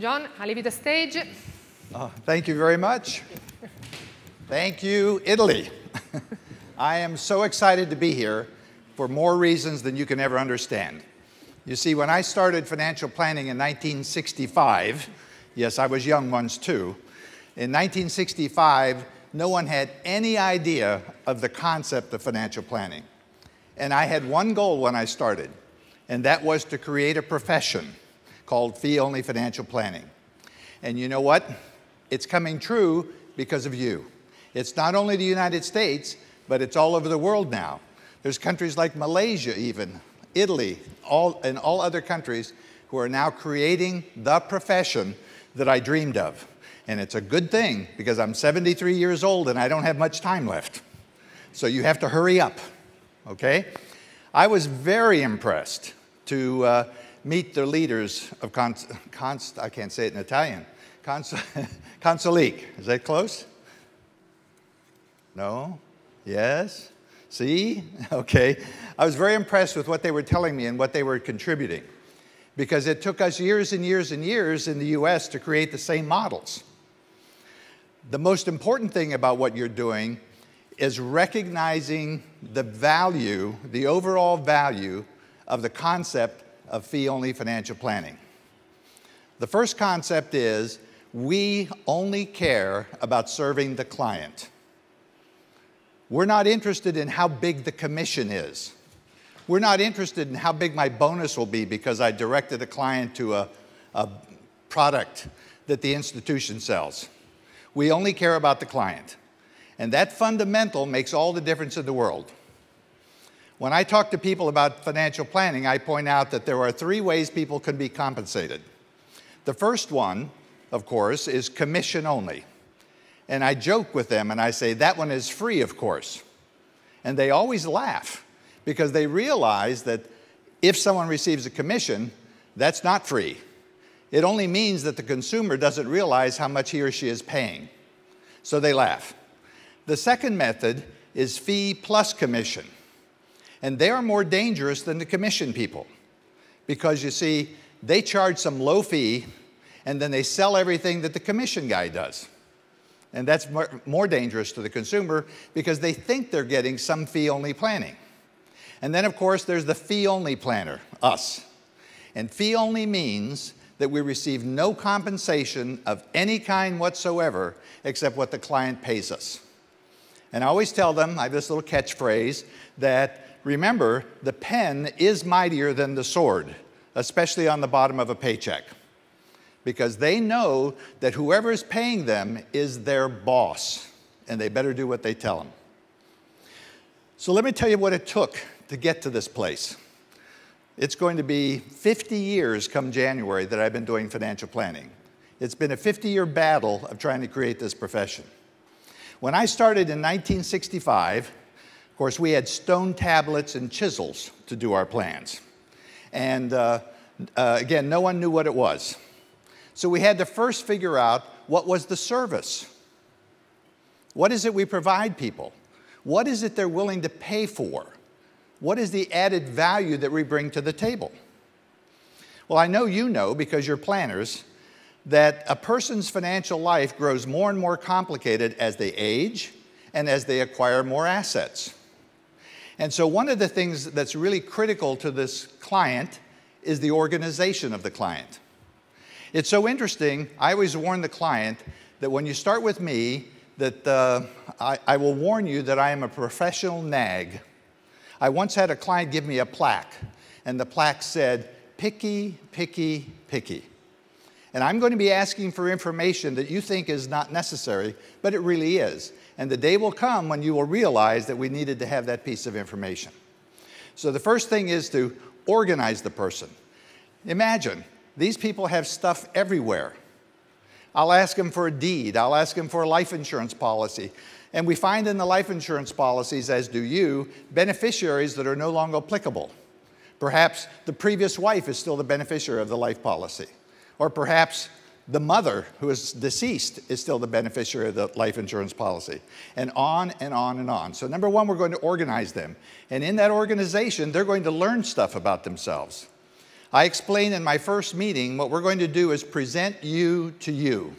John, I leave you the stage. Oh, thank you very much. Thank you, Italy. I am so excited to be here for more reasons than you can ever understand. You see, when I started financial planning in 1965, yes, I was young once too, in 1965, no one had any idea of the concept of financial planning. And I had one goal when I started, and that was to create a profession called Fee-Only Financial Planning. And you know what? It's coming true because of you. It's not only the United States, but it's all over the world now. There's countries like Malaysia even, Italy, all, and all other countries who are now creating the profession that I dreamed of. And it's a good thing because I'm 73 years old and I don't have much time left. So you have to hurry up, okay? I was very impressed to uh, meet their leaders of, cons, I can't say it in Italian, cons, Consolique. Is that close? No? Yes? See? Okay. I was very impressed with what they were telling me and what they were contributing because it took us years and years and years in the US to create the same models. The most important thing about what you're doing is recognizing the value, the overall value of the concept of fee-only financial planning. The first concept is we only care about serving the client. We're not interested in how big the commission is. We're not interested in how big my bonus will be because I directed a client to a, a product that the institution sells. We only care about the client. And that fundamental makes all the difference in the world. When I talk to people about financial planning, I point out that there are three ways people can be compensated. The first one, of course, is commission only. And I joke with them and I say, that one is free, of course. And they always laugh because they realize that if someone receives a commission, that's not free. It only means that the consumer doesn't realize how much he or she is paying. So they laugh. The second method is fee plus commission. And they are more dangerous than the commission people because you see, they charge some low fee and then they sell everything that the commission guy does. And that's more dangerous to the consumer because they think they're getting some fee only planning. And then, of course, there's the fee only planner, us. And fee only means that we receive no compensation of any kind whatsoever except what the client pays us. And I always tell them, I have this little catchphrase, that remember, the pen is mightier than the sword, especially on the bottom of a paycheck, because they know that whoever is paying them is their boss, and they better do what they tell them. So let me tell you what it took to get to this place. It's going to be 50 years come January that I've been doing financial planning. It's been a 50 year battle of trying to create this profession. When I started in 1965, course, we had stone tablets and chisels to do our plans. And uh, uh, again, no one knew what it was. So we had to first figure out what was the service. What is it we provide people? What is it they're willing to pay for? What is the added value that we bring to the table? Well, I know you know because you're planners that a person's financial life grows more and more complicated as they age and as they acquire more assets. And so one of the things that's really critical to this client is the organization of the client. It's so interesting, I always warn the client that when you start with me, that uh, I, I will warn you that I am a professional nag. I once had a client give me a plaque, and the plaque said, picky, picky, picky. And I'm going to be asking for information that you think is not necessary, but it really is. And the day will come when you will realize that we needed to have that piece of information. So the first thing is to organize the person. Imagine these people have stuff everywhere. I'll ask them for a deed, I'll ask them for a life insurance policy. And we find in the life insurance policies, as do you, beneficiaries that are no longer applicable. Perhaps the previous wife is still the beneficiary of the life policy. Or perhaps the mother who is deceased is still the beneficiary of the life insurance policy, and on and on and on. So, number one, we're going to organize them. And in that organization, they're going to learn stuff about themselves. I explained in my first meeting what we're going to do is present you to you,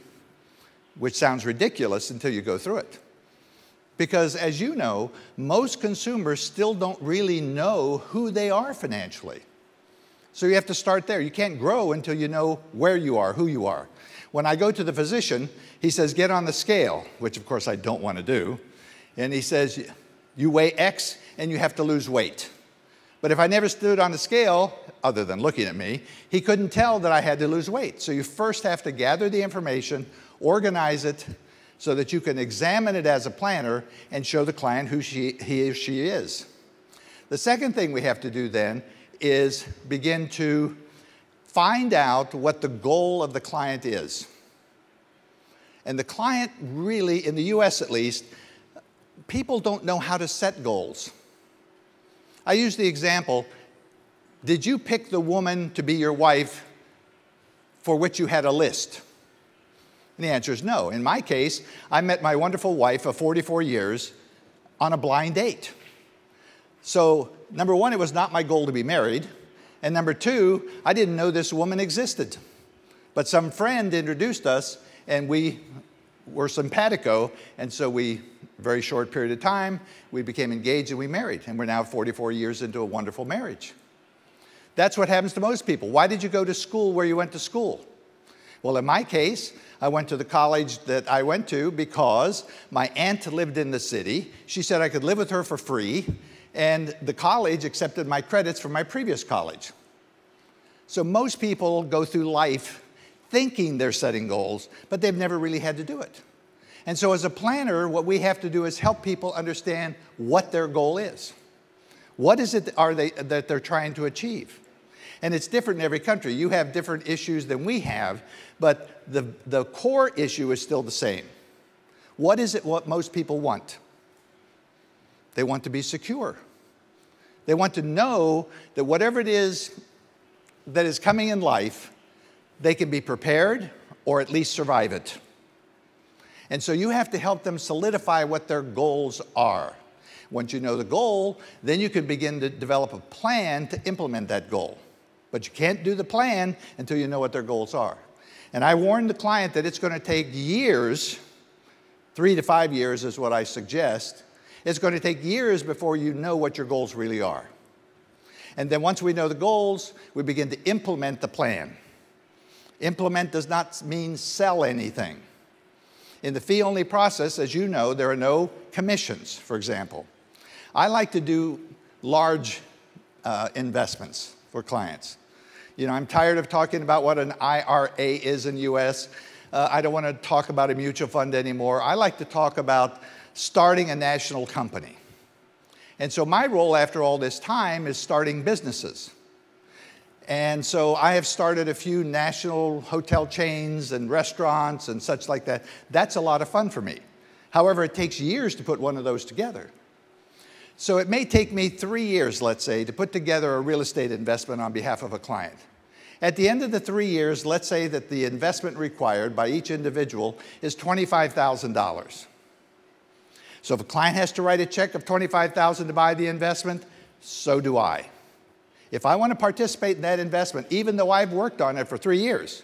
which sounds ridiculous until you go through it. Because as you know, most consumers still don't really know who they are financially. So you have to start there. You can't grow until you know where you are, who you are. When I go to the physician, he says, Get on the scale, which of course I don't want to do. And he says, You weigh X and you have to lose weight. But if I never stood on the scale, other than looking at me, he couldn't tell that I had to lose weight. So you first have to gather the information, organize it, so that you can examine it as a planner and show the client who she, he or she is. The second thing we have to do then is begin to find out what the goal of the client is. And the client really, in the US at least, people don't know how to set goals. I use the example did you pick the woman to be your wife for which you had a list? And the answer is no. In my case, I met my wonderful wife of 44 years on a blind date. So number one, it was not my goal to be married. And number two, I didn't know this woman existed. But some friend introduced us, and we were simpatico. And so we, very short period of time, we became engaged and we married. And we're now 44 years into a wonderful marriage. That's what happens to most people. Why did you go to school where you went to school? Well, in my case, I went to the college that I went to because my aunt lived in the city. She said I could live with her for free and the college accepted my credits from my previous college. So most people go through life thinking they're setting goals, but they've never really had to do it. And so, as a planner, what we have to do is help people understand what their goal is. What is it are they, that they're trying to achieve? And it's different in every country. You have different issues than we have, but the, the core issue is still the same. What is it what most people want? They want to be secure. They want to know that whatever it is that is coming in life, they can be prepared or at least survive it. And so you have to help them solidify what their goals are. Once you know the goal, then you can begin to develop a plan to implement that goal. But you can't do the plan until you know what their goals are. And I warned the client that it's going to take years, three to five years is what I suggest, it's going to take years before you know what your goals really are. And then once we know the goals, we begin to implement the plan. Implement does not mean sell anything. In the fee only process, as you know, there are no commissions, for example. I like to do large uh, investments for clients. You know, I'm tired of talking about what an IRA is in the US. Uh, I don't want to talk about a mutual fund anymore. I like to talk about starting a national company. And so my role after all this time is starting businesses. And so I have started a few national hotel chains and restaurants and such like that. That's a lot of fun for me. However, it takes years to put one of those together. So it may take me three years, let's say, to put together a real estate investment on behalf of a client. At the end of the three years, let's say that the investment required by each individual is $25,000. So if a client has to write a check of 25,000 to buy the investment, so do I. If I want to participate in that investment, even though I've worked on it for three years,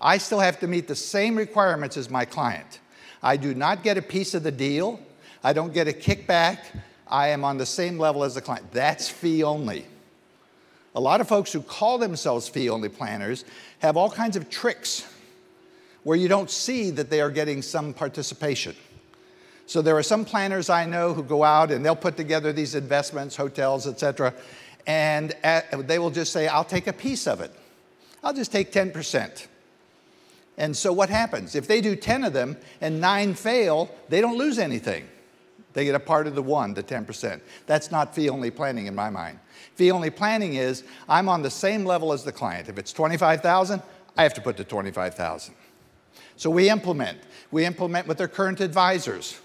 I still have to meet the same requirements as my client. I do not get a piece of the deal. I don't get a kickback. I am on the same level as the client. That's fee only. A lot of folks who call themselves fee only planners have all kinds of tricks where you don't see that they are getting some participation. So there are some planners I know who go out and they'll put together these investments, hotels, etc., and at, eh, they will just say, I'll take a piece of it. I'll just take 10%. And so what happens? If they do 10 of them and nine fail, they don't lose anything. They get a part of the one, the 10%. That's not fee only planning in my mind. Fee only planning is I'm on the same level as the client. If it's 25,000, I have to put the 25,000. So we implement. We implement with their current advisors.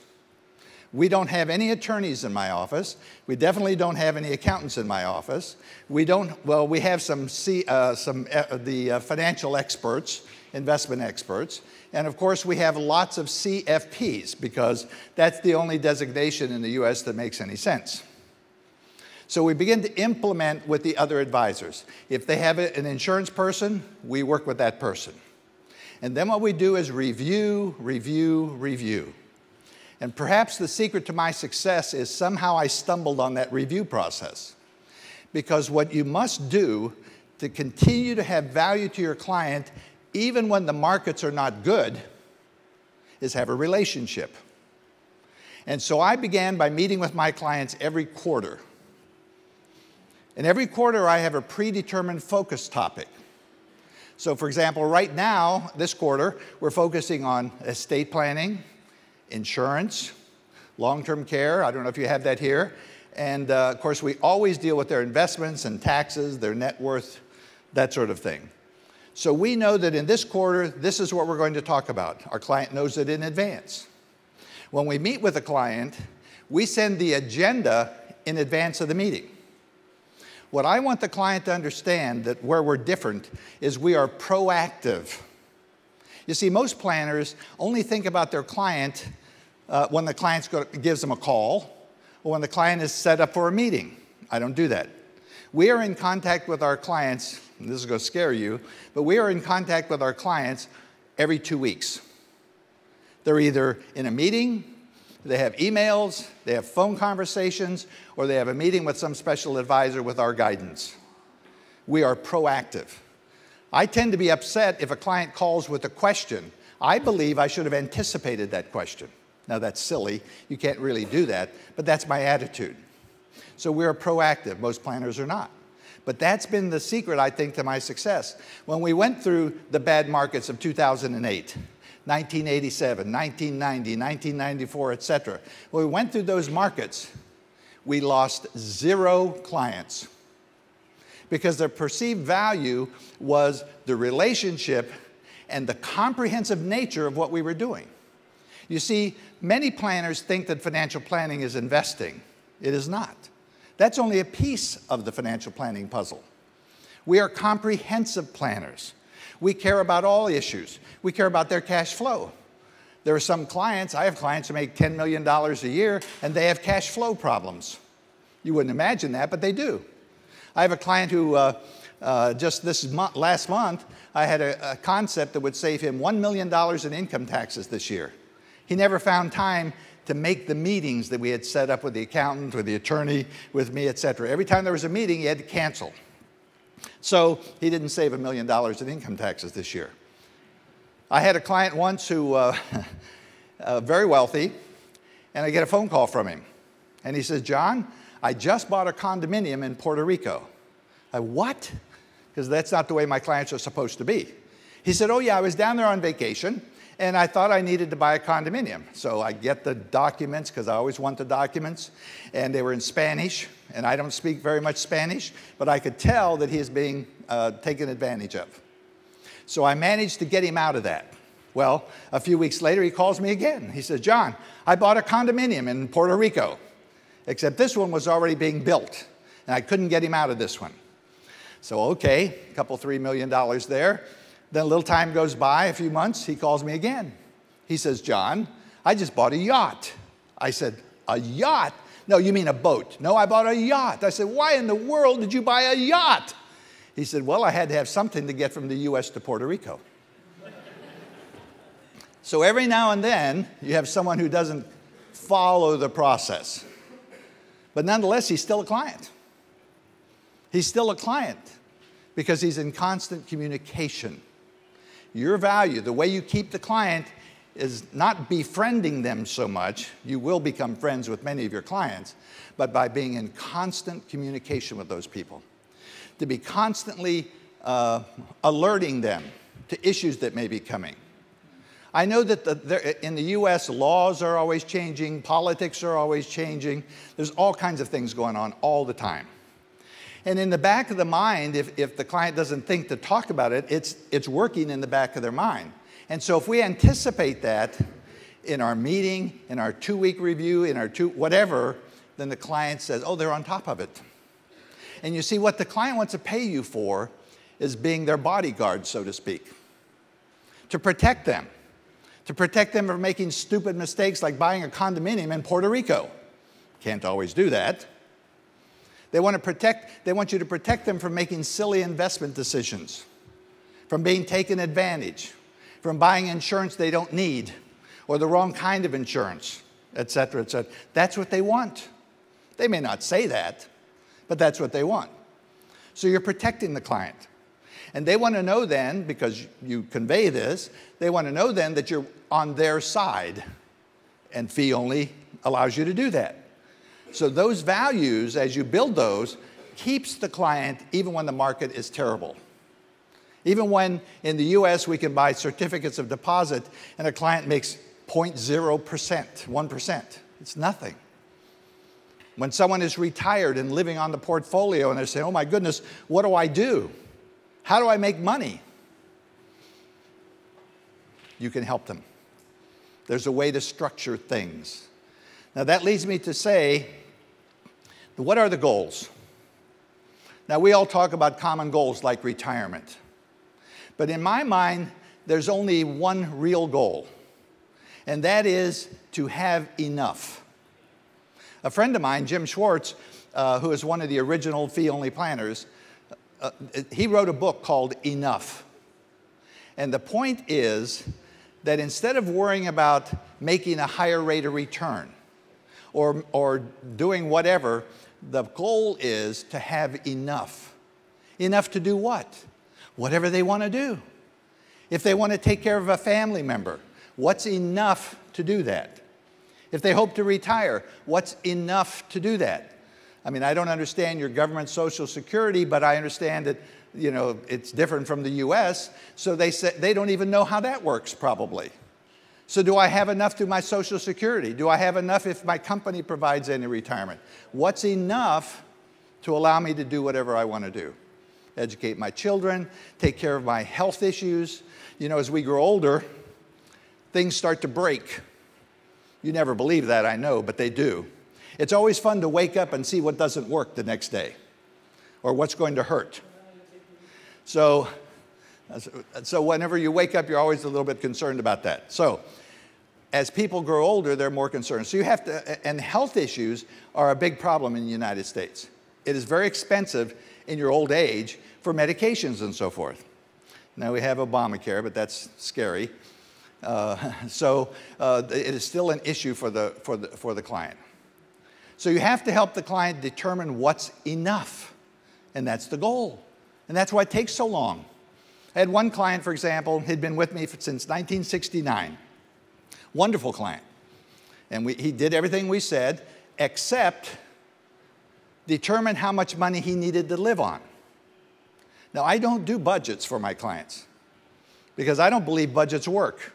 We don't have any attorneys in my office. We definitely don't have any accountants in my office. We don't, well, we have some, C, uh, some uh, the uh, financial experts, investment experts. And of course, we have lots of CFPs because that's the only designation in the US that makes any sense. So we begin to implement with the other advisors. If they have an insurance person, we work with that person. And then what we do is review, review, review. And perhaps the secret to my success is somehow I stumbled on that review process. Because what you must do to continue to have value to your client, even when the markets are not good, is have a relationship. And so I began by meeting with my clients every quarter. And every quarter I have a predetermined focus topic. So, for example, right now, this quarter, we're focusing on estate planning insurance, long-term care. I don't know if you have that here. And uh, of course, we always deal with their investments and taxes, their net worth, that sort of thing. So we know that in this quarter, this is what we're going to talk about. Our client knows it in advance. When we meet with a client, we send the agenda in advance of the meeting. What I want the client to understand that where we're different is we are proactive you see, most planners only think about their client uh, when the client gives them a call or when the client is set up for a meeting. I don't do that. We are in contact with our clients, this is going to scare you, but we are in contact with our clients every two weeks. They're either in a meeting, they have emails, they have phone conversations, or they have a meeting with some special advisor with our guidance. We are proactive. I tend to be upset if a client calls with a question. I believe I should have anticipated that question. Now, that's silly. You can't really do that, but that's my attitude. So we're proactive. Most planners are not. But that's been the secret, I think, to my success. When we went through the bad markets of 2008, 1987, 1990, 1994, et cetera, when we went through those markets, we lost zero clients because their perceived value was the relationship and the comprehensive nature of what we were doing. You see, many planners think that financial planning is investing. It is not. That's only a piece of the financial planning puzzle. We are comprehensive planners. We care about all issues. We care about their cash flow. There are some clients, I have clients who make $10 million a year and they have cash flow problems. You wouldn't imagine that, but they do. I have a client who uh, uh, just this last month, I had a, a, concept that would save him $1 million in income taxes this year. He never found time to make the meetings that we had set up with the accountant, with the attorney, with me, et cetera. Every time there was a meeting, he had to cancel. So he didn't save a million dollars in income taxes this year. I had a client once who, uh, uh, very wealthy, and I get a phone call from him. And he says, John, I just bought a condominium in Puerto Rico. I, what? Because that's not the way my clients are supposed to be. He said, oh yeah, I was down there on vacation and I thought I needed to buy a condominium. So I get the documents because I always want the documents, and they were in Spanish, and I don't speak very much Spanish, but I could tell that he is being uh, taken advantage of. So I managed to get him out of that. Well, a few weeks later, he calls me again. He says, John, I bought a condominium in Puerto Rico except this one was already being built, and I couldn't get him out of this one. So, okay, a couple, three million dollars there. Then a little time goes by, a few months, he calls me again. He says, John, I just bought a yacht. I said, A yacht? No, you mean a boat. No, I bought a yacht. I said, Why in the world did you buy a yacht? He said, Well, I had to have something to get from the US to Puerto Rico. so every now and then, you have someone who doesn't follow the process. But nonetheless, he's still a client. He's still a client because he's in constant communication. Your value, the way you keep the client, is not befriending them so much. You will become friends with many of your clients, but by being in constant communication with those people, to be constantly uh, alerting them to issues that may be coming, I know that the, the, in the US, laws are always changing, politics are always changing. There's all kinds of things going on all the time. And in the back of the mind, if, if the client doesn't think to talk about it, it's, it's working in the back of their mind. And so if we anticipate that in our meeting, in our two week review, in our two, whatever, then the client says, oh, they're on top of it. And you see, what the client wants to pay you for is being their bodyguard, so to speak, to protect them to protect them from making stupid mistakes like buying a condominium in Puerto Rico. Can't always do that. They want, to protect, they want you to protect them from making silly investment decisions, from being taken advantage, from buying insurance they don't need, or the wrong kind of insurance, et cetera, et cetera. That's what they want. They may not say that, but that's what they want. So you're protecting the client. And they want to know then, because you convey this, they want to know then that you're on their side. And fee only allows you to do that. So those values, as you build those, keeps the client even when the market is terrible. Even when in the US we can buy certificates of deposit and a client makes 0.0%, 1%. It's nothing. When someone is retired and living on the portfolio and they say, oh my goodness, what do I do? How do I make money? You can help them. There's a way to structure things. Now, that leads me to say, what are the goals? Now, we all talk about common goals like retirement. But in my mind, there's only one real goal, and that is to have enough. A friend of mine, Jim Schwartz, uh, who is one of the original fee only planners, uh, he wrote a book called Enough. And the point is that instead of worrying about making a higher rate of return or, or doing whatever, the goal is to have enough. Enough to do what? Whatever they want to do. If they want to take care of a family member, what's enough to do that? If they hope to retire, what's enough to do that? I mean, I don't understand your government social security, but I understand that, you know, it's different from the US. So they say they don't even know how that works, probably. So, do I have enough to my Social Security? Do I have enough if my company provides any retirement? What's enough to allow me to do whatever I want to do? Educate my children, take care of my health issues. You know, as we grow older, things start to break. You never believe that, I know, but they do. It's always fun to wake up and see what doesn't work the next day or what's going to hurt. So, so whenever you wake up, you're always a little bit concerned about that. So as people grow older, they're more concerned. So you have to, and health issues are a big problem in the United States. It is very expensive in your old age for medications and so forth. Now we have Obamacare, but that's scary. Uh, so uh, it is still an issue for the, for the, for the client. So you have to help the client determine what's enough. And that's the goal. And that's why it takes so long. I had one client, for example, had been with me since 1969. Wonderful client. And we, he did everything we said, except determine how much money he needed to live on. Now, I don't do budgets for my clients because I don't believe budgets work.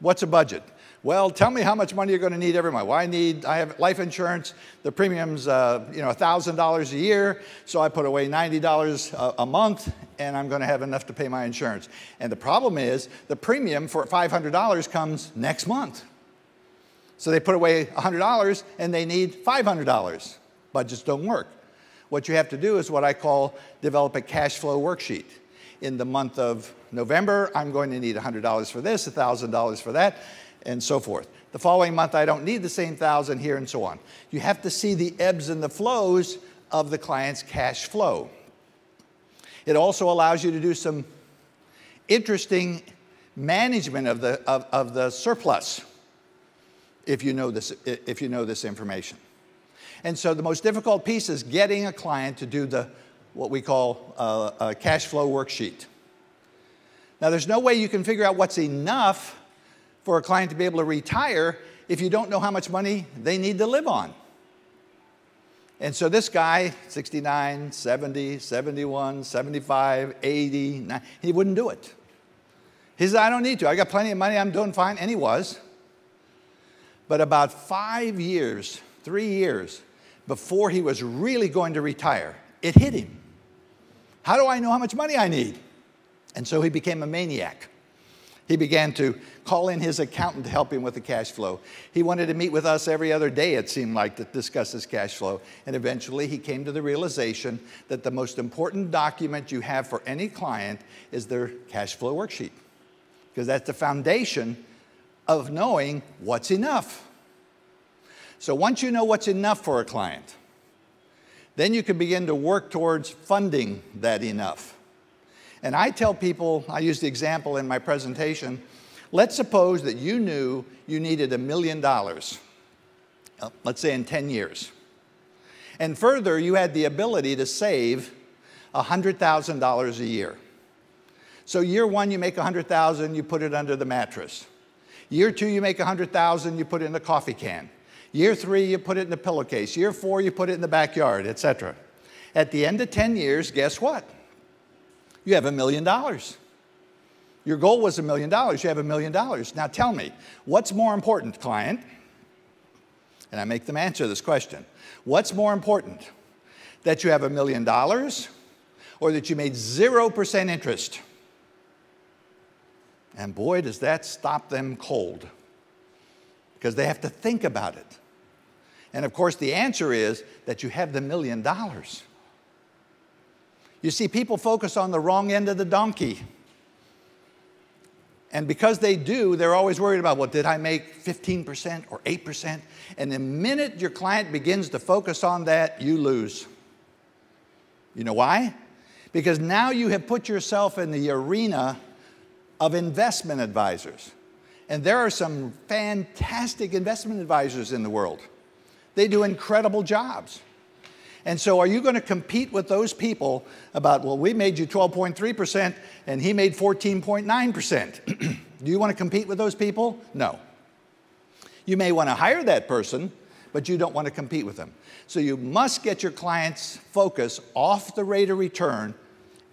What's a budget? Well, tell me how much money you're going to need every month. Well, I need, I have life insurance. The premium's, uh, you know, $1,000 a year. So I put away $90 a, a month and I'm going to have enough to pay my insurance. And the problem is the premium for $500 comes next month. So they put away $100 and they need $500. Budgets don't work. What you have to do is what I call develop a cash flow worksheet in the month of November, I'm going to need $100 for this, $1,000 for that and so forth. The following month, I don't need the same thousand here and so on. You have to see the ebbs and the flows of the client's cash flow. It also allows you to do some interesting management of the, of, of the surplus if you, know this, if you know this information. And so the most difficult piece is getting a client to do the, what we call a, uh, a cash flow worksheet. Now, there's no way you can figure out what's enough for a client to be able to retire if you don't know how much money they need to live on. And so this guy, 69, 70, 71, 75, 80, 90, he wouldn't do it. He said, I don't need to. I got plenty of money. I'm doing fine. And he was. But about five years, three years before he was really going to retire, it hit him. How do I know how much money I need? And so he became a maniac. He began to call in his accountant to help him with the cash flow. He wanted to meet with us every other day, it seemed like, to discuss his cash flow. And eventually he came to the realization that the most important document you have for any client is their cash flow worksheet, because that's the foundation of knowing what's enough. So once you know what's enough for a client, then you can begin to work towards funding that enough. And I tell people, I use the example in my presentation let's suppose that you knew you needed a million dollars, uh, let's say in 10 years. And further, you had the ability to save $100,000 a year. So year one, you make 100,000, you put it under the mattress. Year two, you make 100,000, you put it in a coffee can. Year three, you put it in a pillowcase. Year four, you put it in the backyard, etc. At the end of 10 years, guess what? you have a million dollars. Your goal was a million dollars. You have a million dollars. Now tell me, what's more important, client? And I make them answer this question What's more important, that you have a million dollars or that you made 0% interest? And boy, does that stop them cold because they have to think about it. And of course, the answer is that you have the million dollars. You see, people focus on the wrong end of the donkey. And because they do, they're always worried about, well, did I make 15% or 8%? And the minute your client begins to focus on that, you lose. You know why? Because now you have put yourself in the arena of investment advisors. And there are some fantastic investment advisors in the world, they do incredible jobs. And so are you going to compete with those people about, well, we made you 12.3% and he made 14.9%? Do you want to compete with those people? No. You may want to hire that person, but you don't want to compete with them. So you must get your client's focus off the rate of return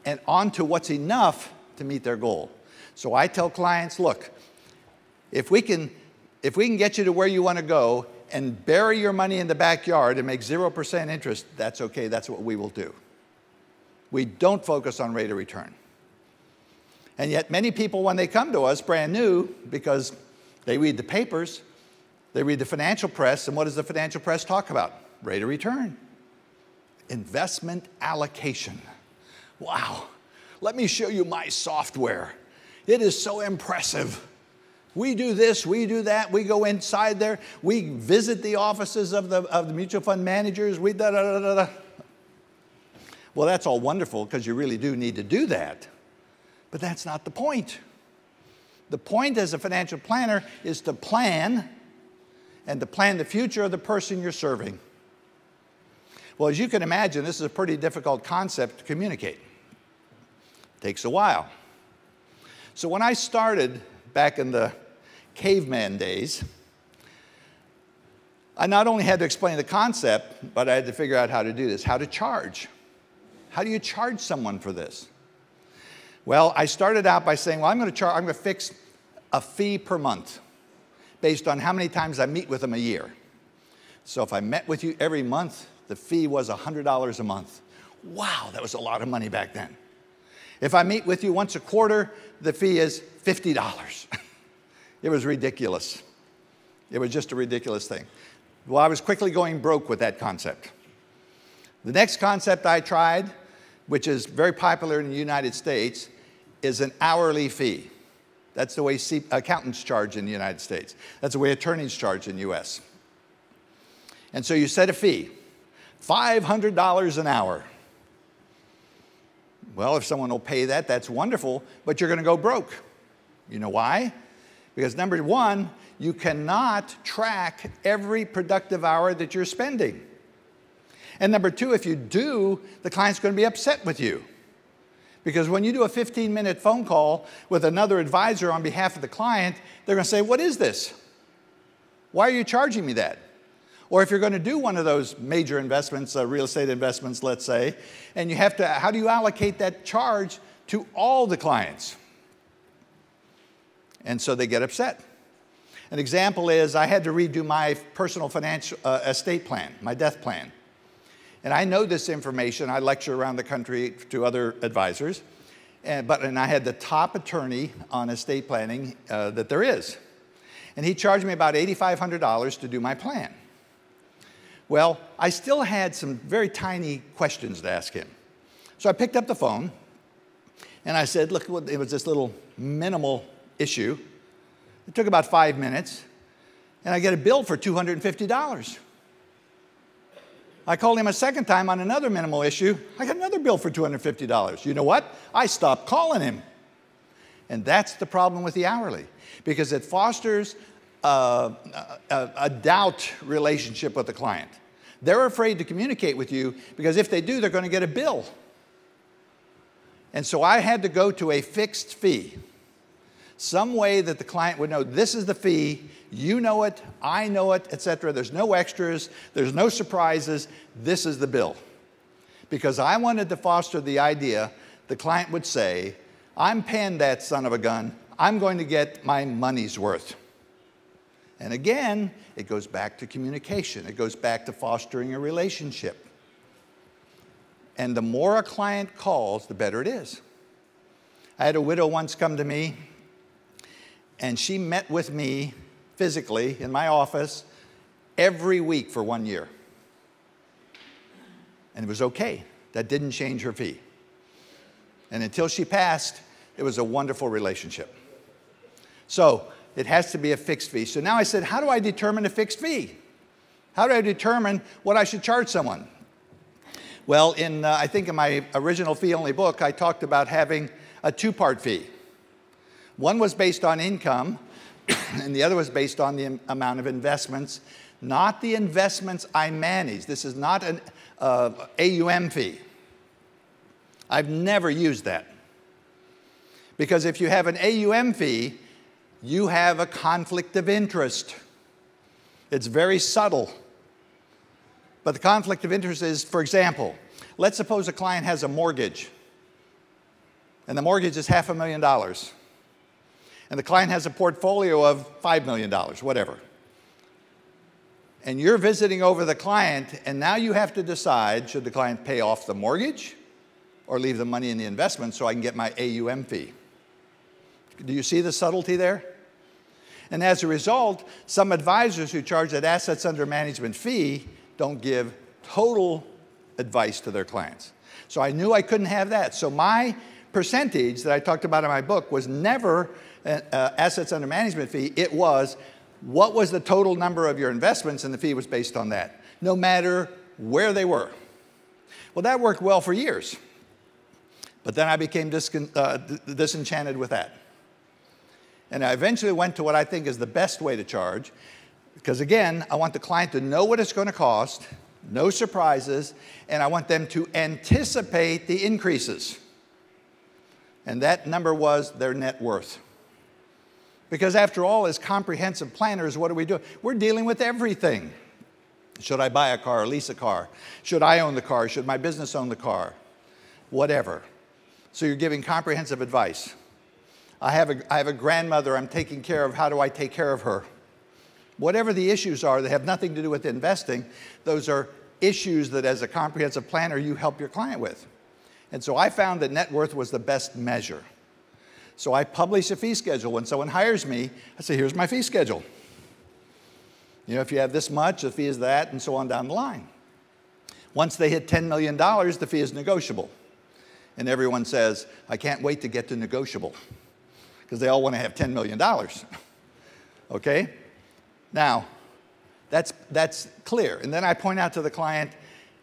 and onto what's enough to meet their goal. So I tell clients, look, if we can, if we can get you to where you want to go and bury your money in the backyard and make 0% interest, that's okay. That's what we will do. We don't focus on rate of return. And yet, many people, when they come to us brand new, because they read the papers, they read the financial press, and what does the financial press talk about? Rate of return, investment allocation. Wow, let me show you my software. It is so impressive. We do this, we do that, we go inside there, we visit the offices of the, of the mutual fund managers, we da da da da da. Well, that's all wonderful because you really do need to do that. But that's not the point. The point as a financial planner is to plan and to plan the future of the person you're serving. Well, as you can imagine, this is a pretty difficult concept to communicate. It takes a while. So when I started back in the caveman days, I not only had to explain the concept, but I had to figure out how to do this, how to charge. How do you charge someone for this? Well, I started out by saying, well, I'm going to charge, I'm going to fix a fee per month based on how many times I meet with them a year. So if I met with you every month, the fee was $100 a month. Wow, that was a lot of money back then. If I meet with you once a quarter, the fee is $50. It was ridiculous. It was just a ridiculous thing. Well, I was quickly going broke with that concept. The next concept I tried, which is very popular in the United States, is an hourly fee. That's the way accountants charge in the United States. That's the way attorneys charge in the US. And so you set a fee $500 an hour. Well, if someone will pay that, that's wonderful, but you're going to go broke. You know why? Because number one, you cannot track every productive hour that you're spending. And number two, if you do, the client's going to be upset with you. Because when you do a 15 minute phone call with another advisor on behalf of the client, they're going to say, What is this? Why are you charging me that? Or if you're going to do one of those major investments, uh, real estate investments, let's say, and you have to, how do you allocate that charge to all the clients? And so they get upset. An example is I had to redo my personal financial uh, estate plan, my death plan. And I know this information. I lecture around the country to other advisors. And, eh, but, and I had the top attorney on estate planning uh, that there is. And he charged me about $8,500 to do my plan. Well, I still had some very tiny questions to ask him. So I picked up the phone and I said, Look, it was this little minimal issue. It took about five minutes, and I get a bill for $250. I called him a second time on another minimal issue. I got another bill for $250. You know what? I stopped calling him. And that's the problem with the hourly, because it fosters a, a, a, doubt relationship with the client. They're afraid to communicate with you because if they do, they're going to get a bill. And so I had to go to a fixed fee some way that the client would know this is the fee, you know it, I know it, etc. There's no extras, there's no surprises, this is the bill. Because I wanted to foster the idea the client would say, I'm paying that son of a gun, I'm going to get my money's worth. And again, it goes back to communication, it goes back to fostering a relationship. And the more a client calls, the better it is. I had a widow once come to me and she met with me physically in my office every week for one year. And it was okay. That didn't change her fee. And until she passed, it was a wonderful relationship. So it has to be a fixed fee. So now I said, how do I determine a fixed fee? How do I determine what I should charge someone? Well, in, uh, I think in my original fee only book, I talked about having a two part fee. One was based on income, and the other was based on the amount of investments, not the investments I manage. This is not an uh, AUM fee. I've never used that. Because if you have an AUM fee, you have a conflict of interest. It's very subtle. But the conflict of interest is, for example, let's suppose a client has a mortgage, and the mortgage is half a million dollars and the client has a portfolio of $5 million, whatever. And you're visiting over the client, and now you have to decide should the client pay off the mortgage or leave the money in the investment so I can get my AUM fee? Do you see the subtlety there? And as a result, some advisors who charge that assets under management fee don't give total advice to their clients. So I knew I couldn't have that. So my percentage that I talked about in my book was never uh, assets under management fee, it was what was the total number of your investments, and the fee was based on that, no matter where they were. Well, that worked well for years. But then I became uh, disenchanted with that. And I eventually went to what I think is the best way to charge, because again, I want the client to know what it's going to cost, no surprises, and I want them to anticipate the increases. And that number was their net worth. Because after all, as comprehensive planners, what are we doing? We're dealing with everything. Should I buy a car or lease a car? Should I own the car? Should my business own the car? Whatever. So you're giving comprehensive advice. I have a, I have a grandmother I'm taking care of. How do I take care of her? Whatever the issues are that have nothing to do with investing, those are issues that as a comprehensive planner you help your client with. And so I found that net worth was the best measure. So I publish a fee schedule. When someone hires me, I say, here's my fee schedule. You know, if you have this much, the fee is that, and so on down the line. Once they hit $10 million, the fee is negotiable. And everyone says, I can't wait to get to negotiable because they all want to have $10 million. okay? Now, that's, that's clear. And then I point out to the client,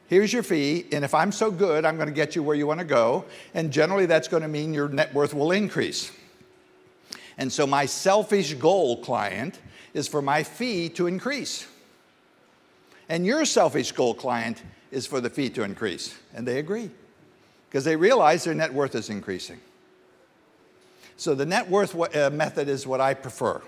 here's your fee, and if I'm so good, I'm going to get you where you want to go. And generally, that's going to mean your net worth will increase. And so, my selfish goal client is for my fee to increase. And your selfish goal client is for the fee to increase. And they agree because they realize their net worth is increasing. So, the net worth uh, method is what I prefer.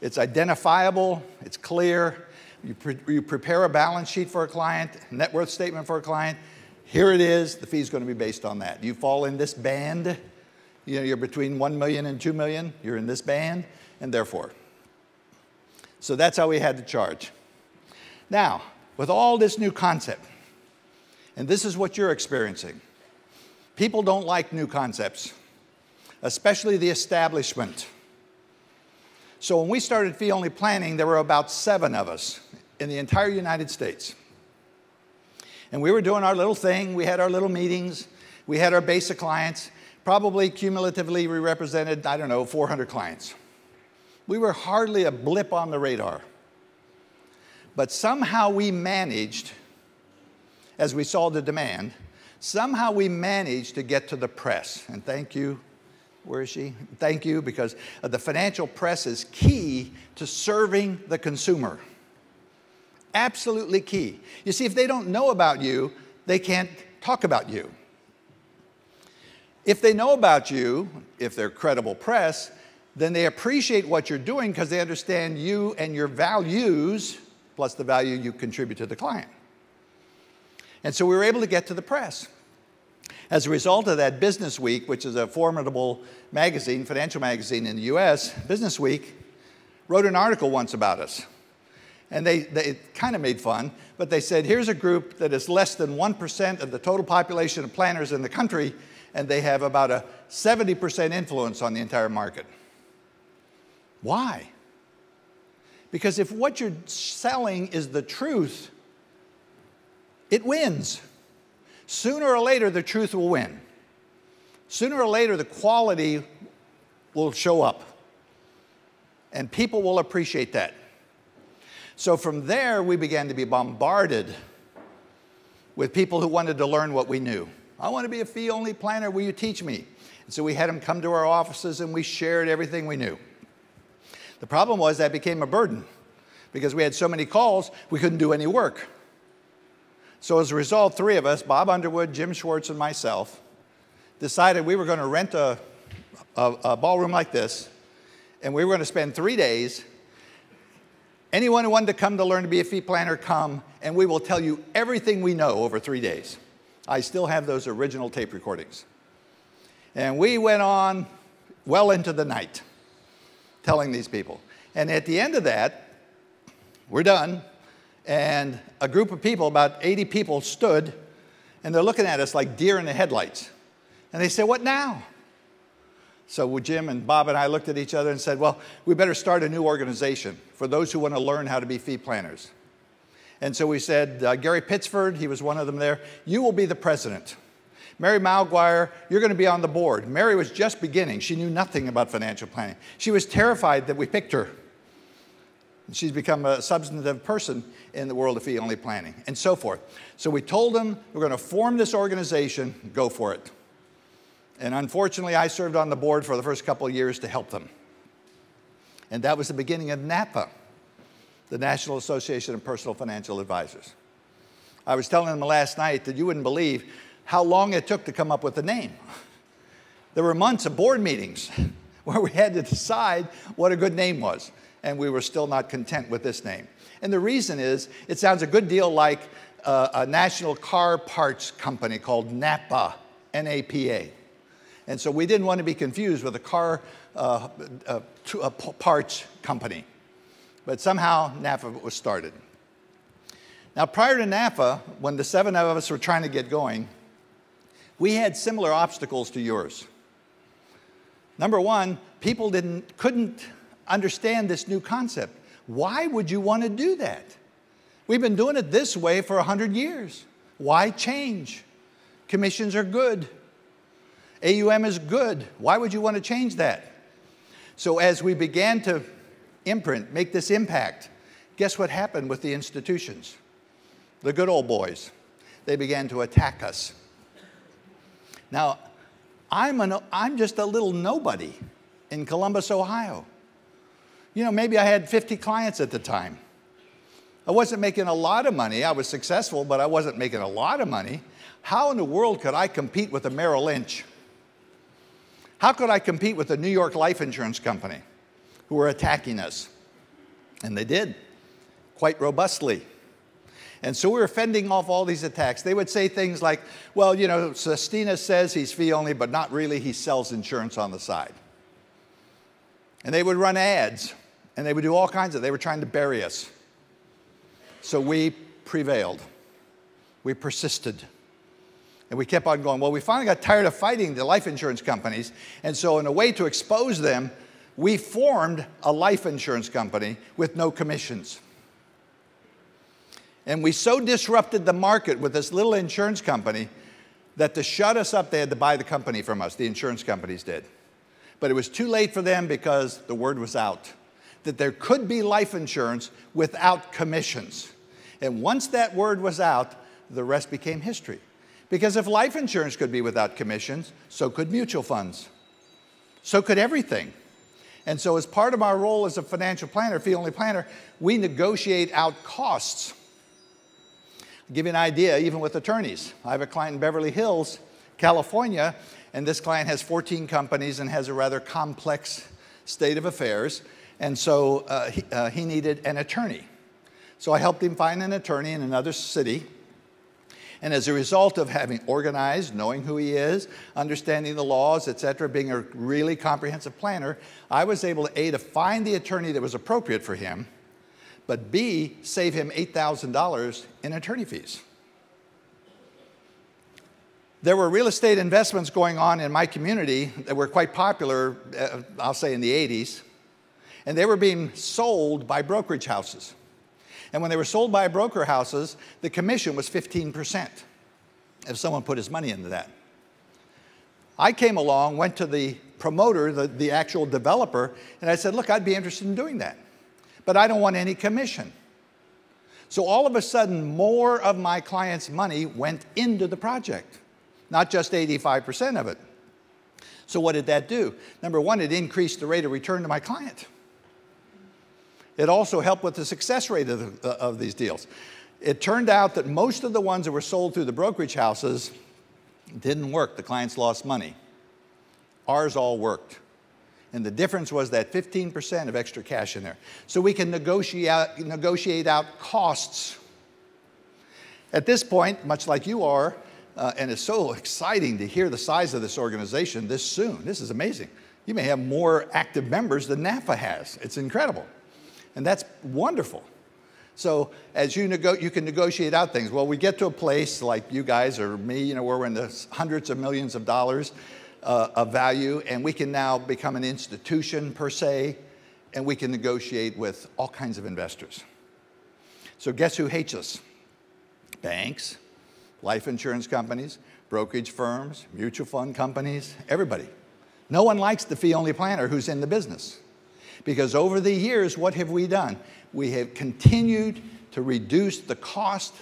It's identifiable, it's clear, you, pre you prepare a balance sheet for a client, net worth statement for a client. Here it is. The fee is going to be based on that. You fall in this band. You know, you're between 1 million and 2 million. You're in this band, and therefore. So that's how we had to charge. Now, with all this new concept, and this is what you're experiencing, people don't like new concepts, especially the establishment. So when we started fee only planning, there were about seven of us in the entire United States. And we were doing our little thing. We had our little meetings. We had our base of clients. Probably cumulatively, we represented, I don't know, 400 clients. We were hardly a blip on the radar. But somehow we managed, as we saw the demand, somehow we managed to get to the press. And thank you where is she? Thank you, because uh, the financial press is key to serving the consumer. Absolutely key. You see, if they don't know about you, they can't talk about you. If they know about you, if they're credible press, then they appreciate what you're doing because they understand you and your values, plus the value you contribute to the client. And so we were able to get to the press. As a result of that, Business Week, which is a formidable magazine, financial magazine in the US, Business Week wrote an article once about us. And they, they kind of made fun, but they said, here's a group that is less than 1% of the total population of planners in the country, and they have about a 70% influence on the entire market. Why? Because if what you're selling is the truth, it wins. Sooner or later, the truth will win. Sooner or later, the quality will show up. And people will appreciate that. So from there, we began to be bombarded with people who wanted to learn what we knew. I want to be a fee only planner. Will you teach me? And so we had them come to our offices and we shared everything we knew. The problem was that became a burden because we had so many calls, we couldn't do any work. So as a result, three of us, Bob Underwood, Jim Schwartz, and myself, decided we were going to rent a, a, a ballroom like this, and we were going to spend three days. Anyone who wanted to come to learn to be a feet planner, come, and we will tell you everything we know over three days. I still have those original tape recordings. And we went on well into the night telling these people. And at the end of that, we're done. And a group of people, about 80 people, stood and they're looking at us like deer in the headlights. And they said, What now? So Jim and Bob and I looked at each other and said, Well, we better start a new organization for those who want to learn how to be fee planners. And so we said, uh, Gary Pittsford, he was one of them there, you will be the president. Mary Malguire, you're going to be on the board. Mary was just beginning. She knew nothing about financial planning. She was terrified that we picked her. And she's become a substantive person in the world of fee only planning and so forth. So we told them we're going to form this organization, go for it. And unfortunately, I served on the board for the first couple of years to help them. And that was the beginning of NAPA, the National Association of Personal Financial Advisors. I was telling them last night that you wouldn't believe how long it took to come up with the name. There were months of board meetings where we had to decide what a good name was. And we were still not content with this name. And the reason is it sounds a good deal like uh, a national car parts company called NAPA, N A P A. And so we didn't want to be confused with a car uh, uh, parts company. But somehow NAPA was started. Now, prior to NAPA, when the seven of us were trying to get going, we had similar obstacles to yours. Number one, people didn't, couldn't understand this new concept. Why would you want to do that? We've been doing it this way for 100 years. Why change? Commissions are good. AUM is good. Why would you want to change that? So, as we began to imprint, make this impact, guess what happened with the institutions? The good old boys. They began to attack us. Now, I'm, an, I'm just a little nobody in Columbus, Ohio. You know, maybe I had 50 clients at the time. I wasn't making a lot of money. I was successful, but I wasn't making a lot of money. How in the world could I compete with a Merrill Lynch? How could I compete with the New York Life Insurance Company who were attacking us? And they did quite robustly. And so we were fending off all these attacks. They would say things like, well, you know, Sestina says he's fee only, but not really. He sells insurance on the side. And they would run ads and they would do all kinds of, they were trying to bury us. So we prevailed. We persisted. And we kept on going. Well, we finally got tired of fighting the life insurance companies. And so, in a way to expose them, we formed a life insurance company with no commissions. And we so disrupted the market with this little insurance company that to shut us up, they had to buy the company from us, the insurance companies did. But it was too late for them because the word was out that there could be life insurance without commissions. And once that word was out, the rest became history. Because if life insurance could be without commissions, so could mutual funds. So could everything. And so, as part of our role as a financial planner, fee only planner, we negotiate out costs. To give you an idea, even with attorneys, I have a client in Beverly Hills, California, and this client has 14 companies and has a rather complex state of affairs. And so uh, he, uh, he needed an attorney. So I helped him find an attorney in another city. And as a result of having organized, knowing who he is, understanding the laws, et cetera, being a really comprehensive planner, I was able to A, to find the attorney that was appropriate for him, but B, save him $8,000 in attorney fees. There were real estate investments going on in my community that were quite popular, uh, I'll say in the 80s, and they were being sold by brokerage houses. And when they were sold by broker houses, the commission was 15% if someone put his money into that. I came along, went to the promoter, the, the actual developer, and I said, Look, I'd be interested in doing that but I don't want any commission. So all of a sudden, more of my client's money went into the project, not just 85% of it. So what did that do? Number one, it increased the rate of return to my client. It also helped with the success rate of, the, uh, of these deals. It turned out that most of the ones that were sold through the brokerage houses didn't work. The clients lost money. Ours all worked. And the difference was that 15% of extra cash in there. So we can negotiate, negotiate out costs. At this point, much like you are, uh, and it's so exciting to hear the size of this organization this soon. This is amazing. You may have more active members than NAFA has. It's incredible. And that's wonderful. So as you, nego- you can negotiate out things. Well, we get to a place like you guys or me, you know, where we're in the hundreds of millions of dollars uh, of value, and we can now become an institution per se, and we can negotiate with all kinds of investors. So, guess who hates us? Banks, life insurance companies, brokerage firms, mutual fund companies, everybody. No one likes the fee only planner who's in the business. Because over the years, what have we done? We have continued to reduce the cost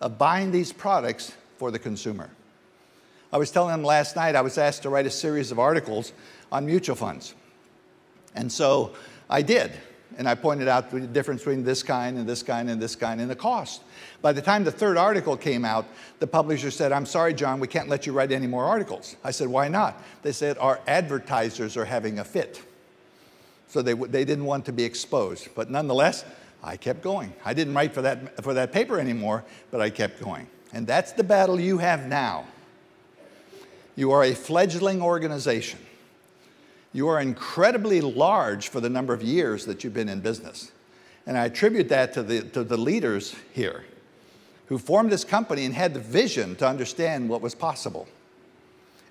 of buying these products for the consumer. I was telling them last night I was asked to write a series of articles on mutual funds. And so I did. And I pointed out the difference between this kind and this kind and this kind and the cost. By the time the third article came out, the publisher said, I'm sorry, John, we can't let you write any more articles. I said, why not? They said, our advertisers are having a fit. So they, they didn't want to be exposed. But nonetheless, I kept going. I didn't write for that, for that paper anymore, but I kept going. And that's the battle you have now. You are a fledgling organization. You are incredibly large for the number of years that you've been in business. And I attribute that to the, to the leaders here who formed this company and had the vision to understand what was possible.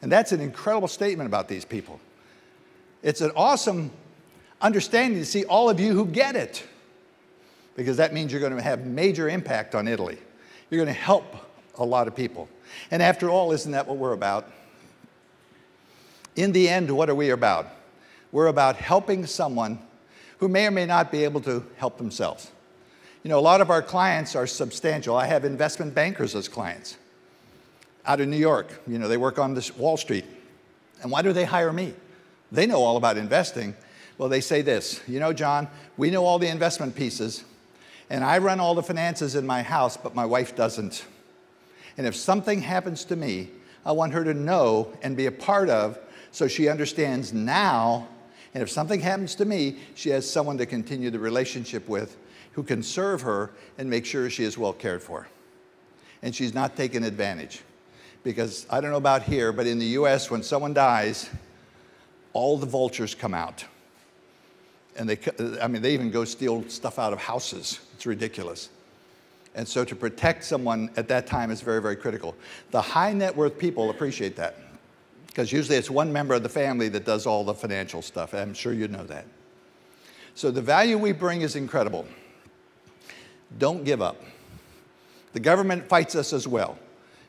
And that's an incredible statement about these people. It's an awesome understanding to see all of you who get it, because that means you're going to have major impact on Italy. You're going to help a lot of people. And after all, isn't that what we're about? in the end, what are we about? We're about helping someone who may or may not be able to help themselves. You know, a lot of our clients are substantial. I have investment bankers as clients out of New York. You know, they work on this Wall Street. And why do they hire me? They know all about investing. Well, they say this, you know, John, we know all the investment pieces, and I run all the finances in my house, but my wife doesn't. And if something happens to me, I want her to know and be a part of so she understands now, and if something happens to me, she has someone to continue the relationship with who can serve her and make sure she is well cared for. And she's not taken advantage. Because I don't know about here, but in the US, when someone dies, all the vultures come out. And they, I mean, they even go steal stuff out of houses. It's ridiculous. And so to protect someone at that time is very, very critical. The high net worth people appreciate that because usually it's one member of the family that does all the financial stuff. I'm sure you know that. So the value we bring is incredible. Don't give up. The government fights us as well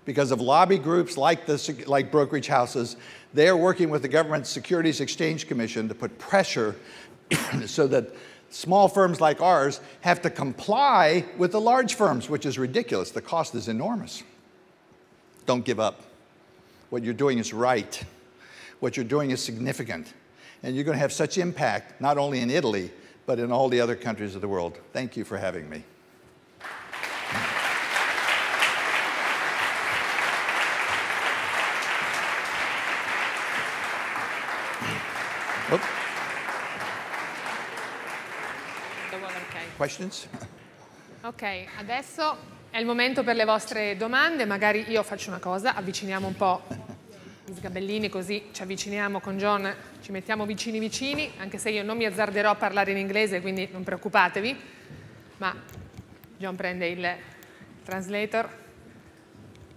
because of lobby groups like, the, like brokerage houses. They are working with the government Securities Exchange Commission to put pressure so that small firms like ours have to comply with the large firms, which is ridiculous. The cost is enormous. Don't give up. What you're doing is right. What you're doing is significant. And you're going to have such impact, not only in Italy, but in all the other countries of the world. Thank you for having me. Questions? Ok, adesso È il momento per le vostre domande, magari io faccio una cosa, avviciniamo un po' gli sgabellini così ci avviciniamo con John, ci mettiamo vicini vicini, anche se io non mi azzarderò a parlare in inglese, quindi non preoccupatevi, ma John prende il translator.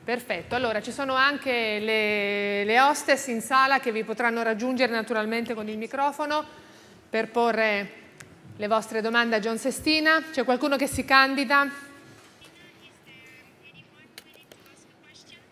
Perfetto, allora ci sono anche le, le hostess in sala che vi potranno raggiungere naturalmente con il microfono per porre le vostre domande a John Sestina. C'è qualcuno che si candida?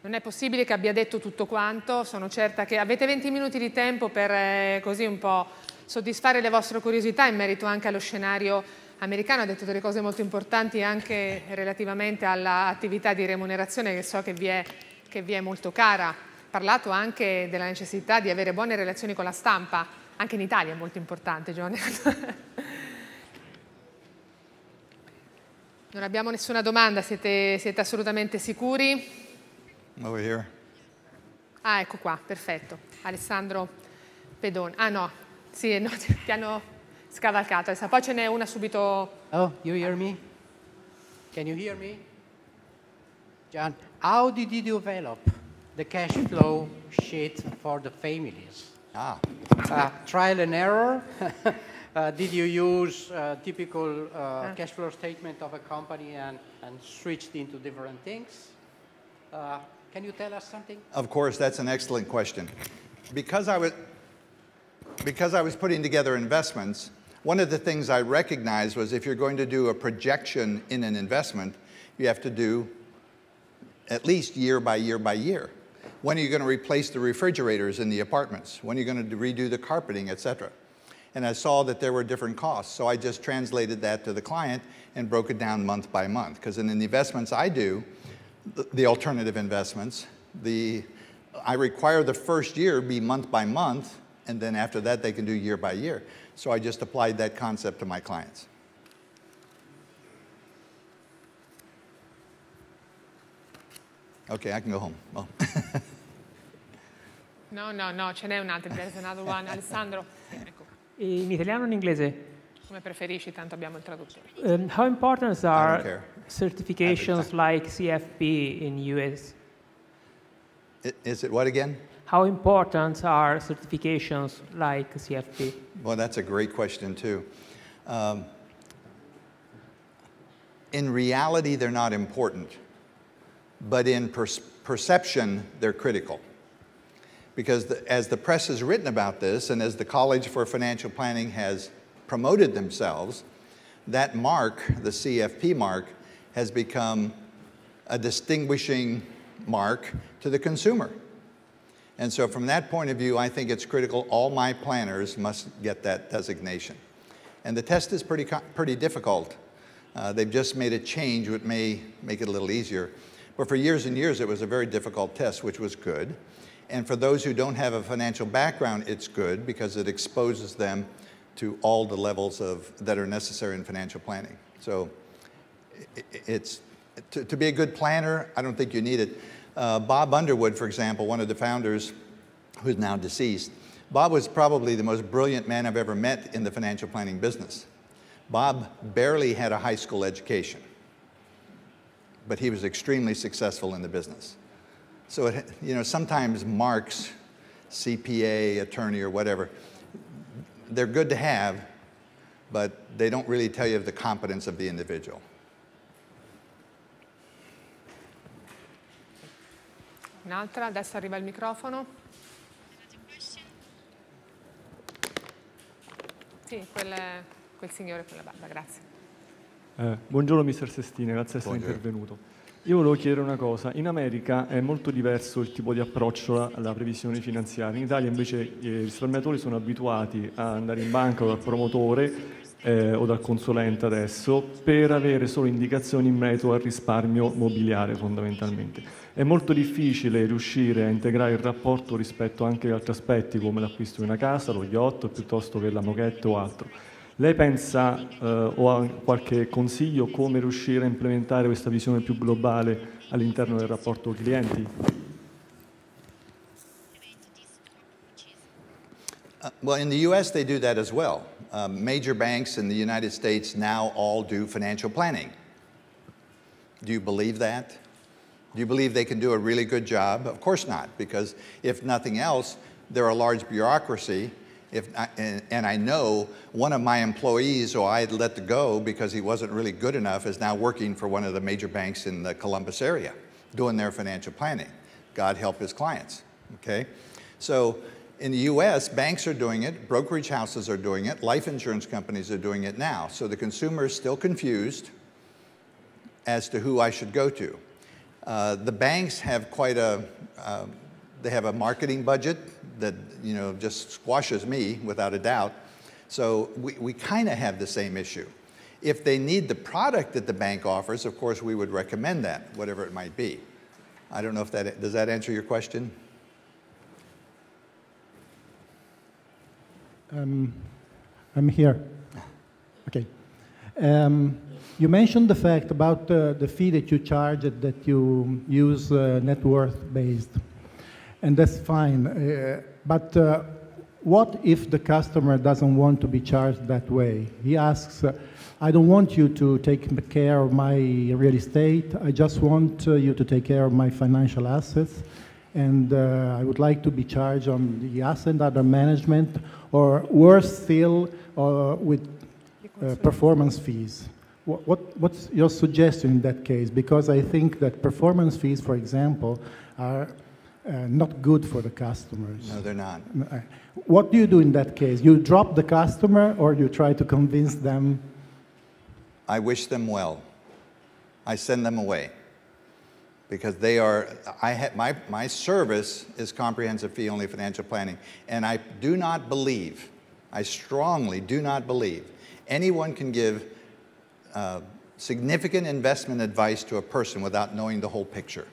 Non è possibile che abbia detto tutto quanto, sono certa che avete 20 minuti di tempo per eh, così un po' soddisfare le vostre curiosità in merito anche allo scenario americano, ha detto delle cose molto importanti anche relativamente all'attività di remunerazione che so che vi è, che vi è molto cara, ha parlato anche della necessità di avere buone relazioni con la stampa, anche in Italia è molto importante Giovanni. Non abbiamo nessuna domanda, siete, siete assolutamente sicuri? Over here. Ah, ecco qua, perfetto. Alessandro Pedone. Ah no, sì, no, ti hanno scavalcato. Poi ce n'è una subito. Oh, you hear me? Can you hear me? John, how did you develop the cash flow sheet for the families? Ah. Uh, trial and error? uh, did you use uh, typical uh, ah. cash flow statement of a company and, and switched into different things? Uh, can you tell us something? Of course, that's an excellent question. Because I was, because I was putting together investments, one of the things I recognized was if you're going to do a projection in an investment, you have to do at least year by year by year. When are you going to replace the refrigerators in the apartments? When are you going to redo the carpeting, et cetera? And I saw that there were different costs, so I just translated that to the client and broke it down month by month. Because in the investments I do, the, alternative investments. The, I require the first year be month by month, and then after that they can do year by year. So I just applied that concept to my clients. Okay, I can go home. Oh. no, no, no, ce n'è there's another one. Alessandro. In italiano o in inglese? Come preferisci, tanto abbiamo il traduttore. Um, how important are certifications like CFP in US? Is it what again? How important are certifications like CFP? Well, that's a great question too. Um, in reality, they're not important, but in per perception, they're critical. Because the, as the press has written about this, and as the College for Financial Planning has promoted themselves, that mark, the CFP mark, has become a distinguishing mark to the consumer. And so from that point of view, I think it's critical all my planners must get that designation. And the test is pretty, pretty difficult. Uh, they've just made a change, which may make it a little easier. But for years and years, it was a very difficult test, which was good. And for those who don't have a financial background, it's good because it exposes them to all the levels of, that are necessary in financial planning. So it's, to, to be a good planner, I don't think you need it. Uh, Bob Underwood, for example, one of the founders who's now deceased, Bob was probably the most brilliant man I've ever met in the financial planning business. Bob barely had a high school education, but he was extremely successful in the business. So, it, you know, sometimes marks, CPA, attorney, or whatever, they're good to have, but they don't really tell you of the competence of the individual. Un'altra, adesso arriva il microfono. Sì, quel, quel signore con la barba, grazie. Eh, buongiorno mister Sestine, grazie di essere intervenuto. Io volevo chiedere una cosa, in America è molto diverso il tipo di approccio alla previsione finanziaria, in Italia invece i risparmiatori sono abituati a andare in banca o dal promotore eh, o dal consulente adesso per avere solo indicazioni in merito al risparmio mobiliare fondamentalmente. È molto difficile riuscire a integrare il rapporto rispetto anche ad altri aspetti come l'acquisto di una casa, lo yacht piuttosto che la moquette o altro. Lei pensa eh, o ha qualche consiglio come riuscire a implementare questa visione più globale all'interno del rapporto clienti? Uh, well, in the US, they do that as well. Um, major banks in the United States now all do financial planning. Do you believe that? Do you believe they can do a really good job? Of course not, because if nothing else, they're a large bureaucracy. If and, and, I know one of my employees who I let go because he wasn't really good enough is now working for one of the major banks in the Columbus area doing their financial planning. God help his clients, okay? So in the US, banks are doing it, brokerage houses are doing it, life insurance companies are doing it now. So the consumer is still confused as to who I should go to. Uh, the banks have quite a, uh, they have a marketing budget that, you know, just squashes me without a doubt. So we, we kind of have the same issue. If they need the product that the bank offers, of course, we would recommend that, whatever it might be. I don't know if that, does that answer your question? Um, I'm here. Okay. Um, you mentioned the fact about uh, the fee that you charge that you use uh, net worth based, and that's fine. Uh, but uh, what if the customer doesn't want to be charged that way? He asks, uh, I don't want you to take care of my real estate. I just want uh, you to take care of my financial assets and uh, I would like to be charged on the asset under management or worse still, uh, with uh, performance fees. What, what, what's your suggestion in that case? Because I think that performance fees, for example, are uh, not good for the customers. No, they're not. Uh, what do you do in that case? You drop the customer or you try to convince them? I wish them well. I send them away because they are, I ha, my, my service is comprehensive fee only financial planning. And I do not believe, I strongly do not believe, anyone can give uh, significant investment advice to a person without knowing the whole picture.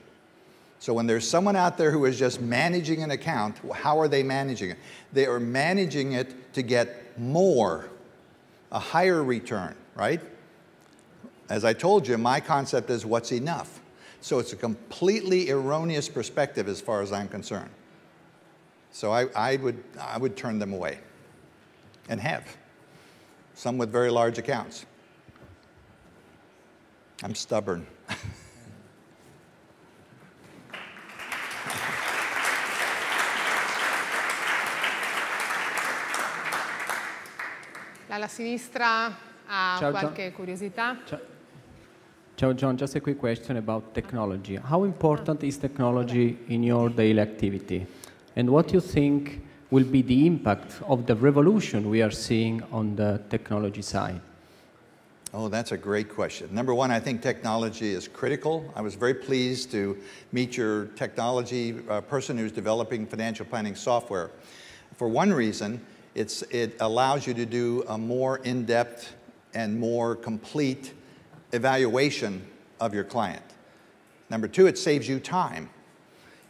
So when there's someone out there who is just managing an account, how are they managing it? They are managing it to get more, a higher return, right? As I told you, my concept is what's enough. So it's a completely erroneous perspective as far as I'm concerned. So I, I, would, I would turn them away and have, some with very large accounts. I'm stubborn. Alla sinistra ha Ciao, qualche John. curiosità? Ciao. So John, just a quick question about technology. How important is technology in your daily activity? And what do you think will be the impact of the revolution we are seeing on the technology side? Oh, that's a great question. Number one, I think technology is critical. I was very pleased to meet your technology uh, person who's developing financial planning software. For one reason, it's, it allows you to do a more in-depth and more complete evaluation of your client. Number two, it saves you time.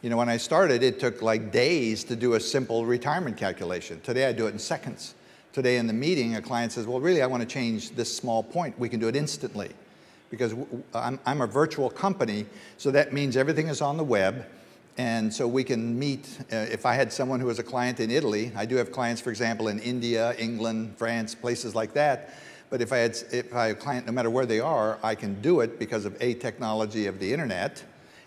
You know, when I started, it took like days to do a simple retirement calculation. Today, I do it in seconds. Today, in the meeting, a client says, Well, really, I want to change this small point. We can do it instantly because I'm, I'm a virtual company, so that means everything is on the web. And so we can meet. Uh, if I had someone who was a client in Italy, I do have clients, for example, in India, England, France, places like that. But if I, had, if I have a client, no matter where they are, I can do it because of A, technology of the internet,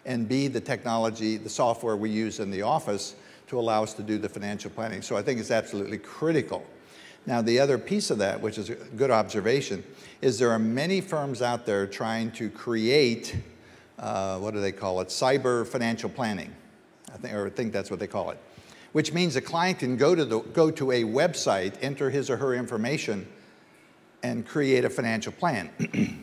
and B, the technology, the software we use in the office to allow us to do the financial planning. So I think it's absolutely critical. Now, the other piece of that, which is a good observation, is there are many firms out there trying to create, uh, what do they call it, cyber financial planning. I think, or I think that's what they call it, which means a client can go to, the, go to a website, enter his or her information, and create a financial plan.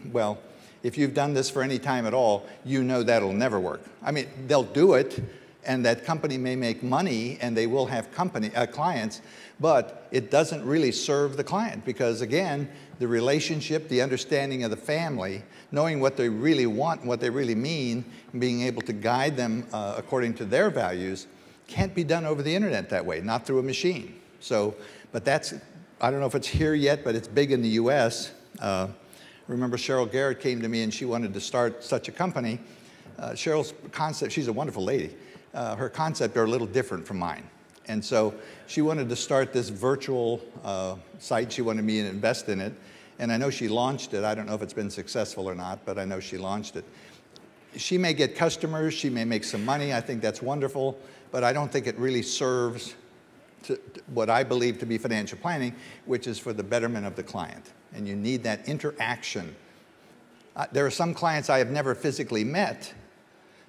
well, if you've done this for any time at all, you know that'll never work. I mean, they'll do it, and that company may make money, and they will have company uh, clients, but it doesn't really serve the client because, again, the relationship, the understanding of the family, knowing what they really want, what they really mean, and being able to guide them uh, according to their values can't be done over the internet that way, not through a machine. So, but that's I don't know if it's here yet, but it's big in the US. Uh, remember, Cheryl Garrett came to me and she wanted to start such a company. Uh, Cheryl's concept, she's a wonderful lady. Uh, her concept are a little different from mine. And so she wanted to start this virtual uh, site. She wanted me to invest in it. And I know she launched it. I don't know if it's been successful or not, but I know she launched it. She may get customers. She may make some money. I think that's wonderful. But I don't think it really serves to what I believe to be financial planning, which is for the betterment of the client. And you need that interaction. Uh, there are some clients I have never physically met,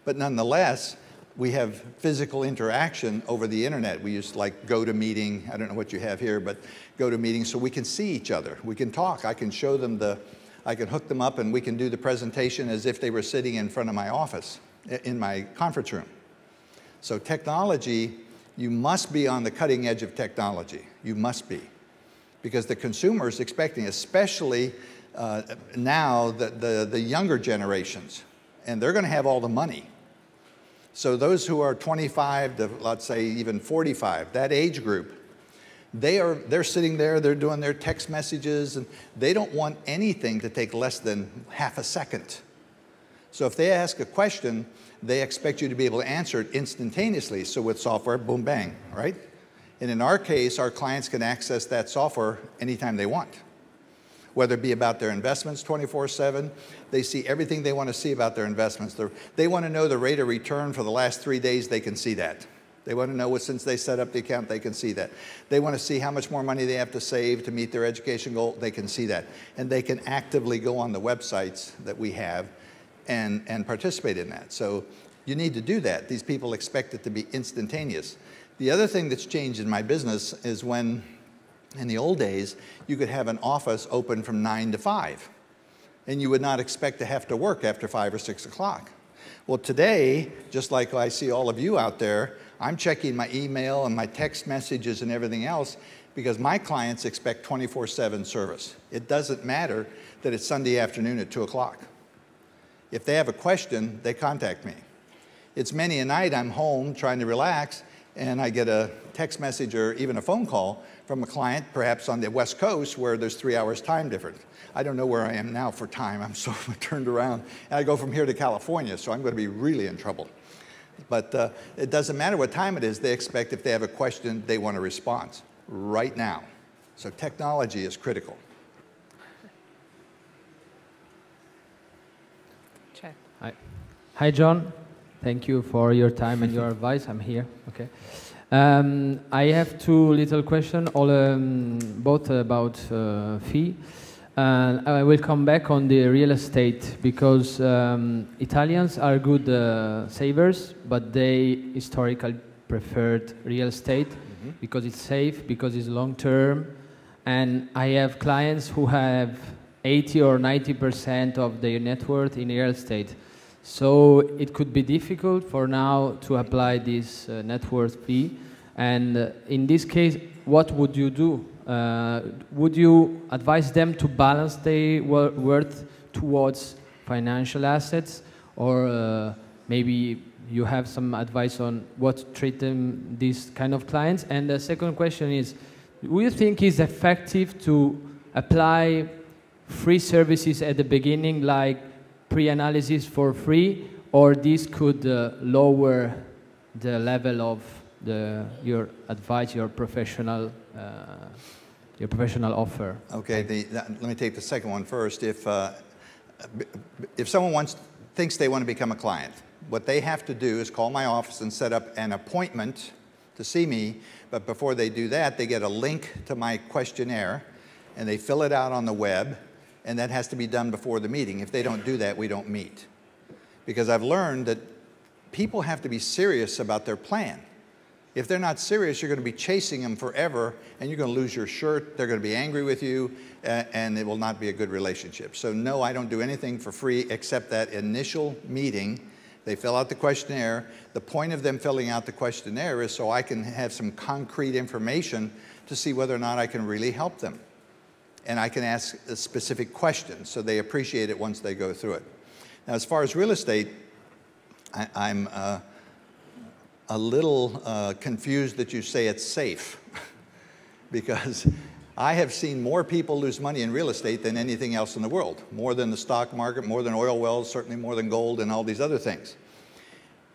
but nonetheless, we have physical interaction over the internet. We use like go to meeting. I don't know what you have here, but go to meeting so we can see each other. We can talk. I can show them the, I can hook them up and we can do the presentation as if they were sitting in front of my office, in my conference room. So technology you must be on the cutting edge of technology. You must be. Because the consumer is expecting, especially uh, now, the, the, the younger generations, and they're going to have all the money. So those who are 25 to, let's say, even 45, that age group, they are, they're sitting there, they're doing their text messages, and they don't want anything to take less than half a second. So if they ask a question, they expect you to be able to answer it instantaneously. So with software, boom, bang, right? And in our case, our clients can access that software anytime they want, whether it be about their investments 24-7. They see everything they want to see about their investments. They're, they want to know the rate of return for the last three days. They can see that. They want to know what, since they set up the account, they can see that. They want to see how much more money they have to save to meet their education goal. They can see that. And they can actively go on the websites that we have and, and participate in that. So you need to do that. These people expect it to be instantaneous. The other thing that's changed in my business is when, in the old days, you could have an office open from 9 to 5, and you would not expect to have to work after 5 or 6 o'clock. Well, today, just like I see all of you out there, I'm checking my email and my text messages and everything else because my clients expect 24 7 service. It doesn't matter that it's Sunday afternoon at 2 o'clock. If they have a question, they contact me. It's many a night I'm home trying to relax and I get a text message or even a phone call from a client, perhaps on the West Coast where there's three hours time difference. I don't know where I am now for time. I'm so turned around. And I go from here to California, so I'm going to be really in trouble. But uh, it doesn't matter what time it is. They expect if they have a question, they want a response right now. So technology is critical. Hi, John. Thank you for your time and your advice. I'm here. Okay. Um, I have two little questions, all um, both about uh, fee. And uh, I will come back on the real estate because um, Italians are good uh, savers, but they historically preferred real estate mm-hmm. because it's safe, because it's long term. And I have clients who have 80 or 90 percent of their net worth in real estate. So it could be difficult for now to apply this uh, net worth fee. And uh, in this case, what would you do? Uh, would you advise them to balance their worth towards financial assets? Or uh, maybe you have some advice on what to treat them, these kind of clients? And the second question is, do you think it's effective to apply free services at the beginning like pre-analysis for free, or this could uh, lower the level of the, your advice, your professional, uh, your professional offer. Okay, the, that, let me take the second one first. If, uh, if someone wants, thinks they want to become a client, what they have to do is call my office and set up an appointment to see me, but before they do that, they get a link to my questionnaire, and they fill it out on the web, and that has to be done before the meeting. If they don't do that, we don't meet. Because I've learned that people have to be serious about their plan. If they're not serious, you're going to be chasing them forever and you're going to lose your shirt. They're going to be angry with you and it will not be a good relationship. So, no, I don't do anything for free except that initial meeting. They fill out the questionnaire. The point of them filling out the questionnaire is so I can have some concrete information to see whether or not I can really help them and I can ask a specific question, so they appreciate it once they go through it. Now, as far as real estate, I, am uh, a little uh, confused that you say it's safe, because I have seen more people lose money in real estate than anything else in the world, more than the stock market, more than oil wells, certainly more than gold and all these other things.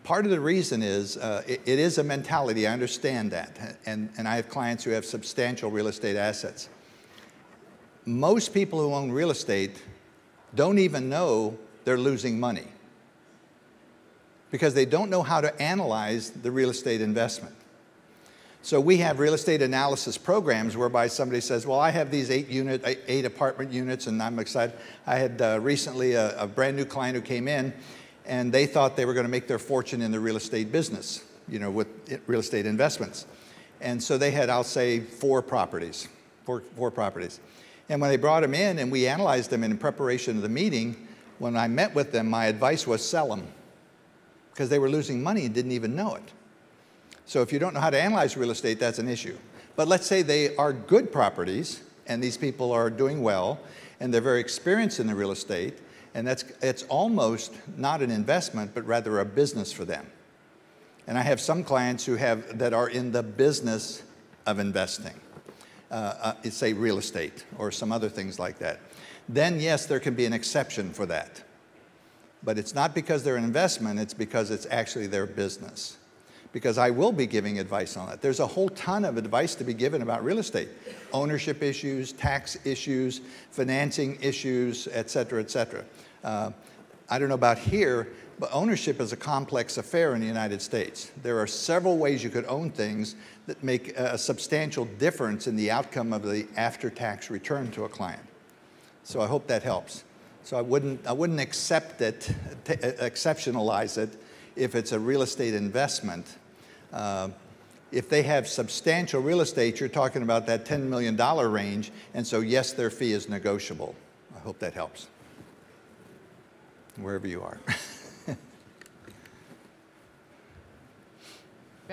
Part of the reason is uh, it, it is a mentality, I understand that, and, and I have clients who have substantial real estate assets most people who own real estate don't even know they're losing money because they don't know how to analyze the real estate investment. So we have real estate analysis programs whereby somebody says, well, I have these eight unit, eight apartment units and I'm excited. I had uh, recently a, a brand new client who came in and they thought they were gonna make their fortune in the real estate business, you know, with eh, real estate investments. And so they had, I'll say, four properties, four, four properties. And when they brought them in and we analyzed them in preparation of the meeting, when I met with them, my advice was sell them because they were losing money and didn't even know it. So if you don't know how to analyze real estate, that's an issue. But let's say they are good properties and these people are doing well and they're very experienced in the real estate and that's, it's almost not an investment but rather a business for them. And I have some clients who have, that are in the business of investing uh, uh, say, real estate or some other things like that. Then, yes, there can be an exception for that. But it's not because they're an investment, it's because it's actually their business. Because I will be giving advice on that. There's a whole ton of advice to be given about real estate ownership issues, tax issues, financing issues, et cetera, et cetera. Uh, I don't know about here, but ownership is a complex affair in the United States. There are several ways you could own things, that make a substantial difference in the outcome of the after-tax return to a client. So I hope that helps. So I wouldn't, I wouldn't accept it, uh, exceptionalize it if it's a real estate investment. Uh, if they have substantial real estate, you're talking about that $10 million range, and so yes, their fee is negotiable. I hope that helps, wherever you are.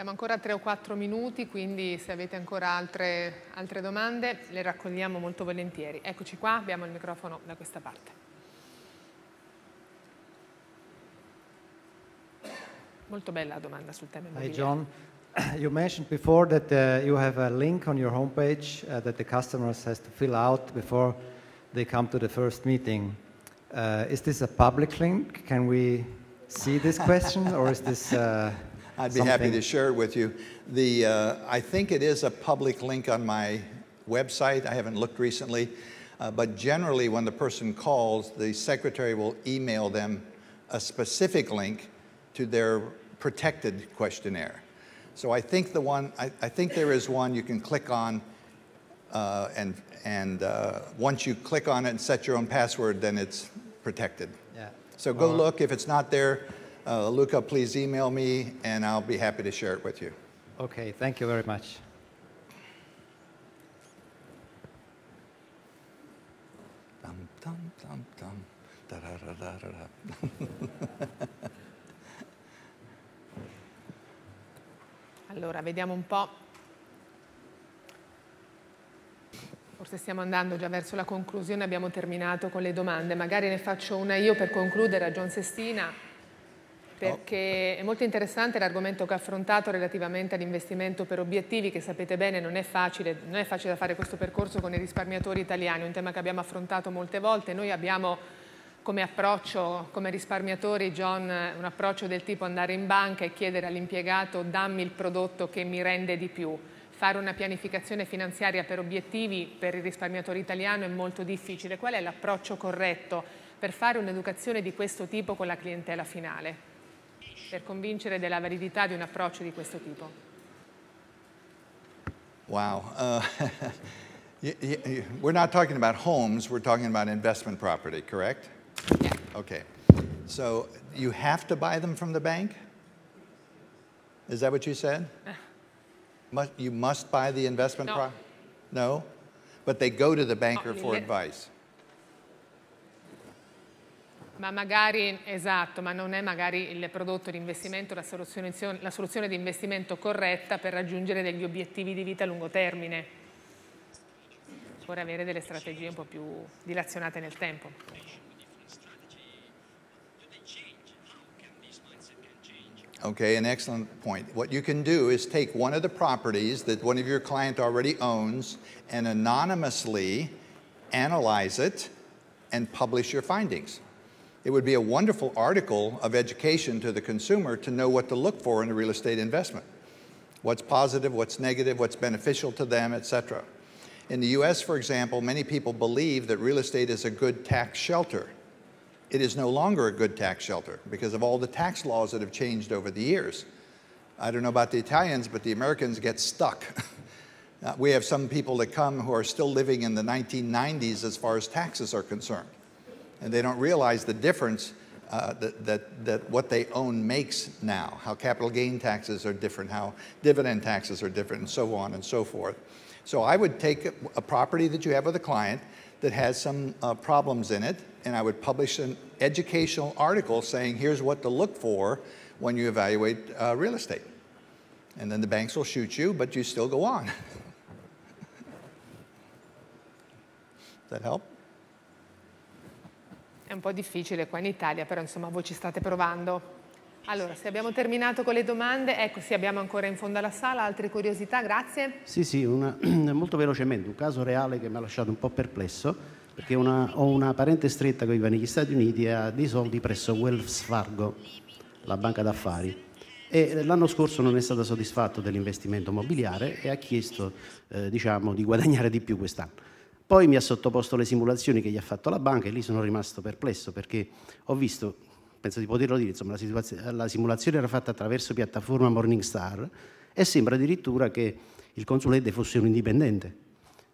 Abbiamo ancora tre o quattro minuti, quindi se avete ancora altre, altre domande le raccogliamo molto volentieri. Eccoci qua, abbiamo il microfono da questa parte. Molto bella domanda sul tema immobiliare. Hi John, you mentioned before that uh, you have a link on your homepage uh, that the customers has to fill out before they come to the first meeting. Uh, is this a public link? Can we see this question or is this... Uh, I'd be something. happy to share it with you. The, uh, I think it is a public link on my website. I haven't looked recently. Uh, but generally, when the person calls, the secretary will email them a specific link to their protected questionnaire. So I think the one, I, I think there is one you can click on, uh, and and uh, once you click on it and set your own password, then it's protected. Yeah. So go uh-huh. look. If it's not there, Uh, Luca, please email me and I'll be happy to share it with you. Okay, thank you very much. Dum, dum, dum, dum. Da, da, da, da, da. allora, vediamo un po'. Forse stiamo andando già verso la conclusione, abbiamo terminato con le domande. Magari ne faccio una io per concludere a John Sestina perché è molto interessante l'argomento che ha affrontato relativamente all'investimento per obiettivi che sapete bene non è, facile, non è facile da fare questo percorso con i risparmiatori italiani, è un tema che abbiamo affrontato molte volte. Noi abbiamo come approccio, come risparmiatori, John, un approccio del tipo andare in banca e chiedere all'impiegato dammi il prodotto che mi rende di più. Fare una pianificazione finanziaria per obiettivi per il risparmiatore italiano è molto difficile. Qual è l'approccio corretto per fare un'educazione di questo tipo con la clientela finale? per convincere della validità di un approccio di questo tipo? Wow. Uh, we're not talking about homes, we're talking about investment property, correct? Yeah. Okay. So you have to buy them from the bank? Is that what you said? must, you must buy the investment no. property? No? But they go to the banker for advice. ma magari, esatto, ma non è magari il prodotto di investimento la soluzione, la soluzione di investimento corretta per raggiungere degli obiettivi di vita a lungo termine. Occorre avere delle strategie un po' più dilazionate nel tempo. Okay, an excellent point. What you can do is take one of the properties that one of your client already owns and anonymously analyze it and publish your findings. It would be a wonderful article of education to the consumer to know what to look for in a real estate investment. What's positive, what's negative, what's beneficial to them, etc. In the US, for example, many people believe that real estate is a good tax shelter. It is no longer a good tax shelter because of all the tax laws that have changed over the years. I don't know about the Italians, but the Americans get stuck. Uh, we have some people that come who are still living in the 1990s as far as taxes are concerned and they don't realize the difference uh, that, that, that what they own makes now, how capital gain taxes are different, how dividend taxes are different, and so on and so forth. So I would take a, property that you have with a client that has some uh, problems in it, and I would publish an educational article saying here's what to look for when you evaluate uh, real estate. And then the banks will shoot you, but you still go on. Does that help? È un po' difficile qua in Italia, però insomma voi ci state provando. Allora, se abbiamo terminato con le domande, ecco, sì, abbiamo ancora in fondo alla sala, altre curiosità, grazie. Sì, sì, una, molto velocemente, un caso reale che mi ha lasciato un po' perplesso, perché una, ho una parente stretta che vive negli Stati Uniti e ha dei soldi presso Wells Fargo, la banca d'affari. E l'anno scorso non è stato soddisfatto dell'investimento immobiliare e ha chiesto eh, diciamo, di guadagnare di più quest'anno poi mi ha sottoposto le simulazioni che gli ha fatto la banca e lì sono rimasto perplesso perché ho visto, penso di poterlo dire, insomma, la, la simulazione era fatta attraverso piattaforma Morningstar e sembra addirittura che il consulente fosse un indipendente.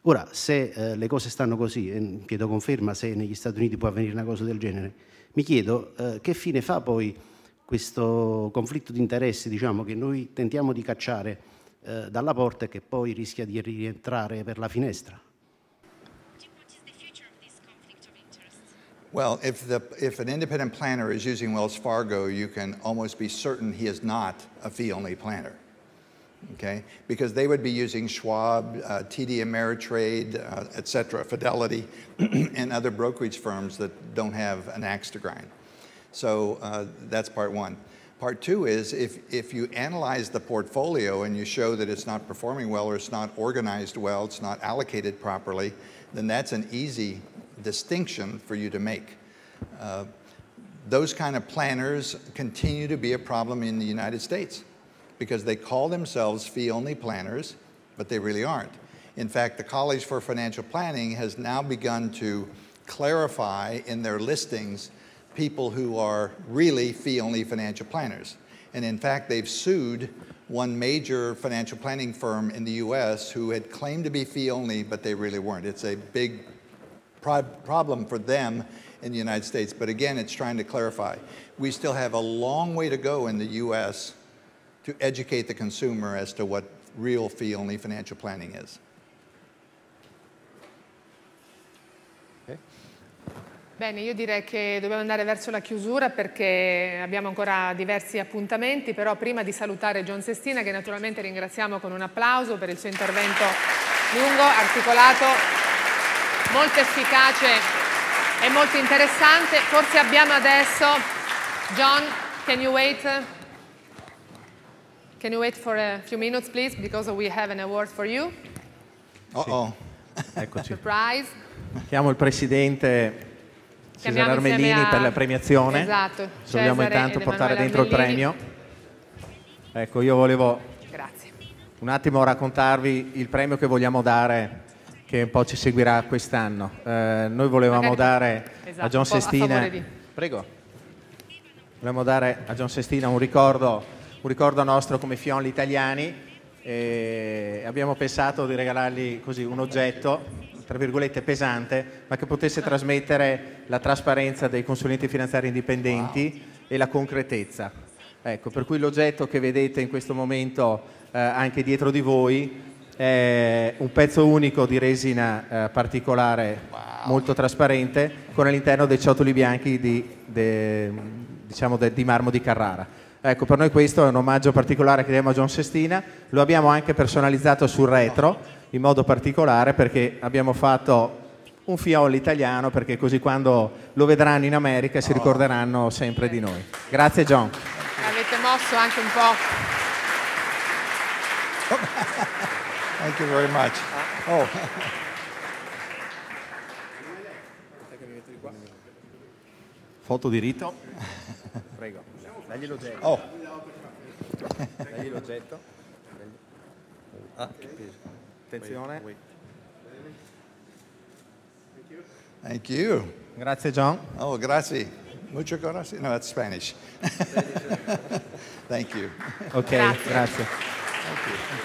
Ora, se eh, le cose stanno così, e chiedo conferma se negli Stati Uniti può avvenire una cosa del genere, mi chiedo eh, che fine fa poi questo conflitto di interessi diciamo, che noi tentiamo di cacciare eh, dalla porta e che poi rischia di rientrare per la finestra. Well, if, the, if an independent planner is using Wells Fargo, you can almost be certain he is not a fee-only planner, okay? Because they would be using Schwab, uh, TD Ameritrade, uh, et cetera, Fidelity, and other brokerage firms that don't have an axe to grind. So uh, that's part one. Part two is if, if you analyze the portfolio and you show that it's not performing well or it's not organized well, it's not allocated properly, then that's an easy distinction for you to make. Uh, those kind of planners continue to be a problem in the United States because they call themselves fee-only planners, but they really aren't. In fact, the College for Financial Planning has now begun to clarify in their listings people who are really fee-only financial planners. And in fact, they've sued one major financial planning firm in the US who had claimed to be fee only, but they really weren't. It's a big pro problem for them in the United States. But again, it's trying to clarify. We still have a long way to go in the U.S. to educate the consumer as to what real fee-only financial planning is. Okay. Bene, io direi che dobbiamo andare verso la chiusura perché abbiamo ancora diversi appuntamenti, però prima di salutare John Sestina che naturalmente ringraziamo con un applauso per il suo intervento lungo, articolato molto efficace e molto interessante. Forse abbiamo adesso, John, can you wait? Can you wait for a few minutes, please, because we have an award for you. Oh, oh. Eccoci. Surprise. Chiamo il presidente Cesare Armellini a... per la premiazione. Esatto. Se vogliamo intanto portare Emanuele dentro Armellini. il premio. Ecco, io volevo Grazie. un attimo raccontarvi il premio che vogliamo dare che un po' ci seguirà quest'anno. Eh, noi volevamo Magari. dare esatto, a John Sestina... Prego. Volevamo dare a John Sestina un ricordo, un ricordo nostro come Fionli italiani e abbiamo pensato di regalargli così un oggetto tra virgolette pesante, ma che potesse trasmettere la trasparenza dei consulenti finanziari indipendenti wow. e la concretezza. Ecco, per cui l'oggetto che vedete in questo momento eh, anche dietro di voi è un pezzo unico di resina eh, particolare wow. molto trasparente con all'interno dei ciotoli bianchi di, de, diciamo de, di marmo di Carrara. Ecco, per noi questo è un omaggio particolare che diamo a John Sestina, lo abbiamo anche personalizzato sul retro in modo particolare perché abbiamo fatto un fiolo italiano perché così quando lo vedranno in America si oh. ricorderanno sempre di noi. Grazie John. Avete mosso anche un po'. Thank you very much. Oh. Foto di rito. Prego. Dagli l'oggetto. Oh. Dagli l'oggetto. Ah, Attenzione. Thank you. Grazie John. Oh, grazie. Mucho gracias. No, that's Spanish. Thank you. Ok, grazie. grazie.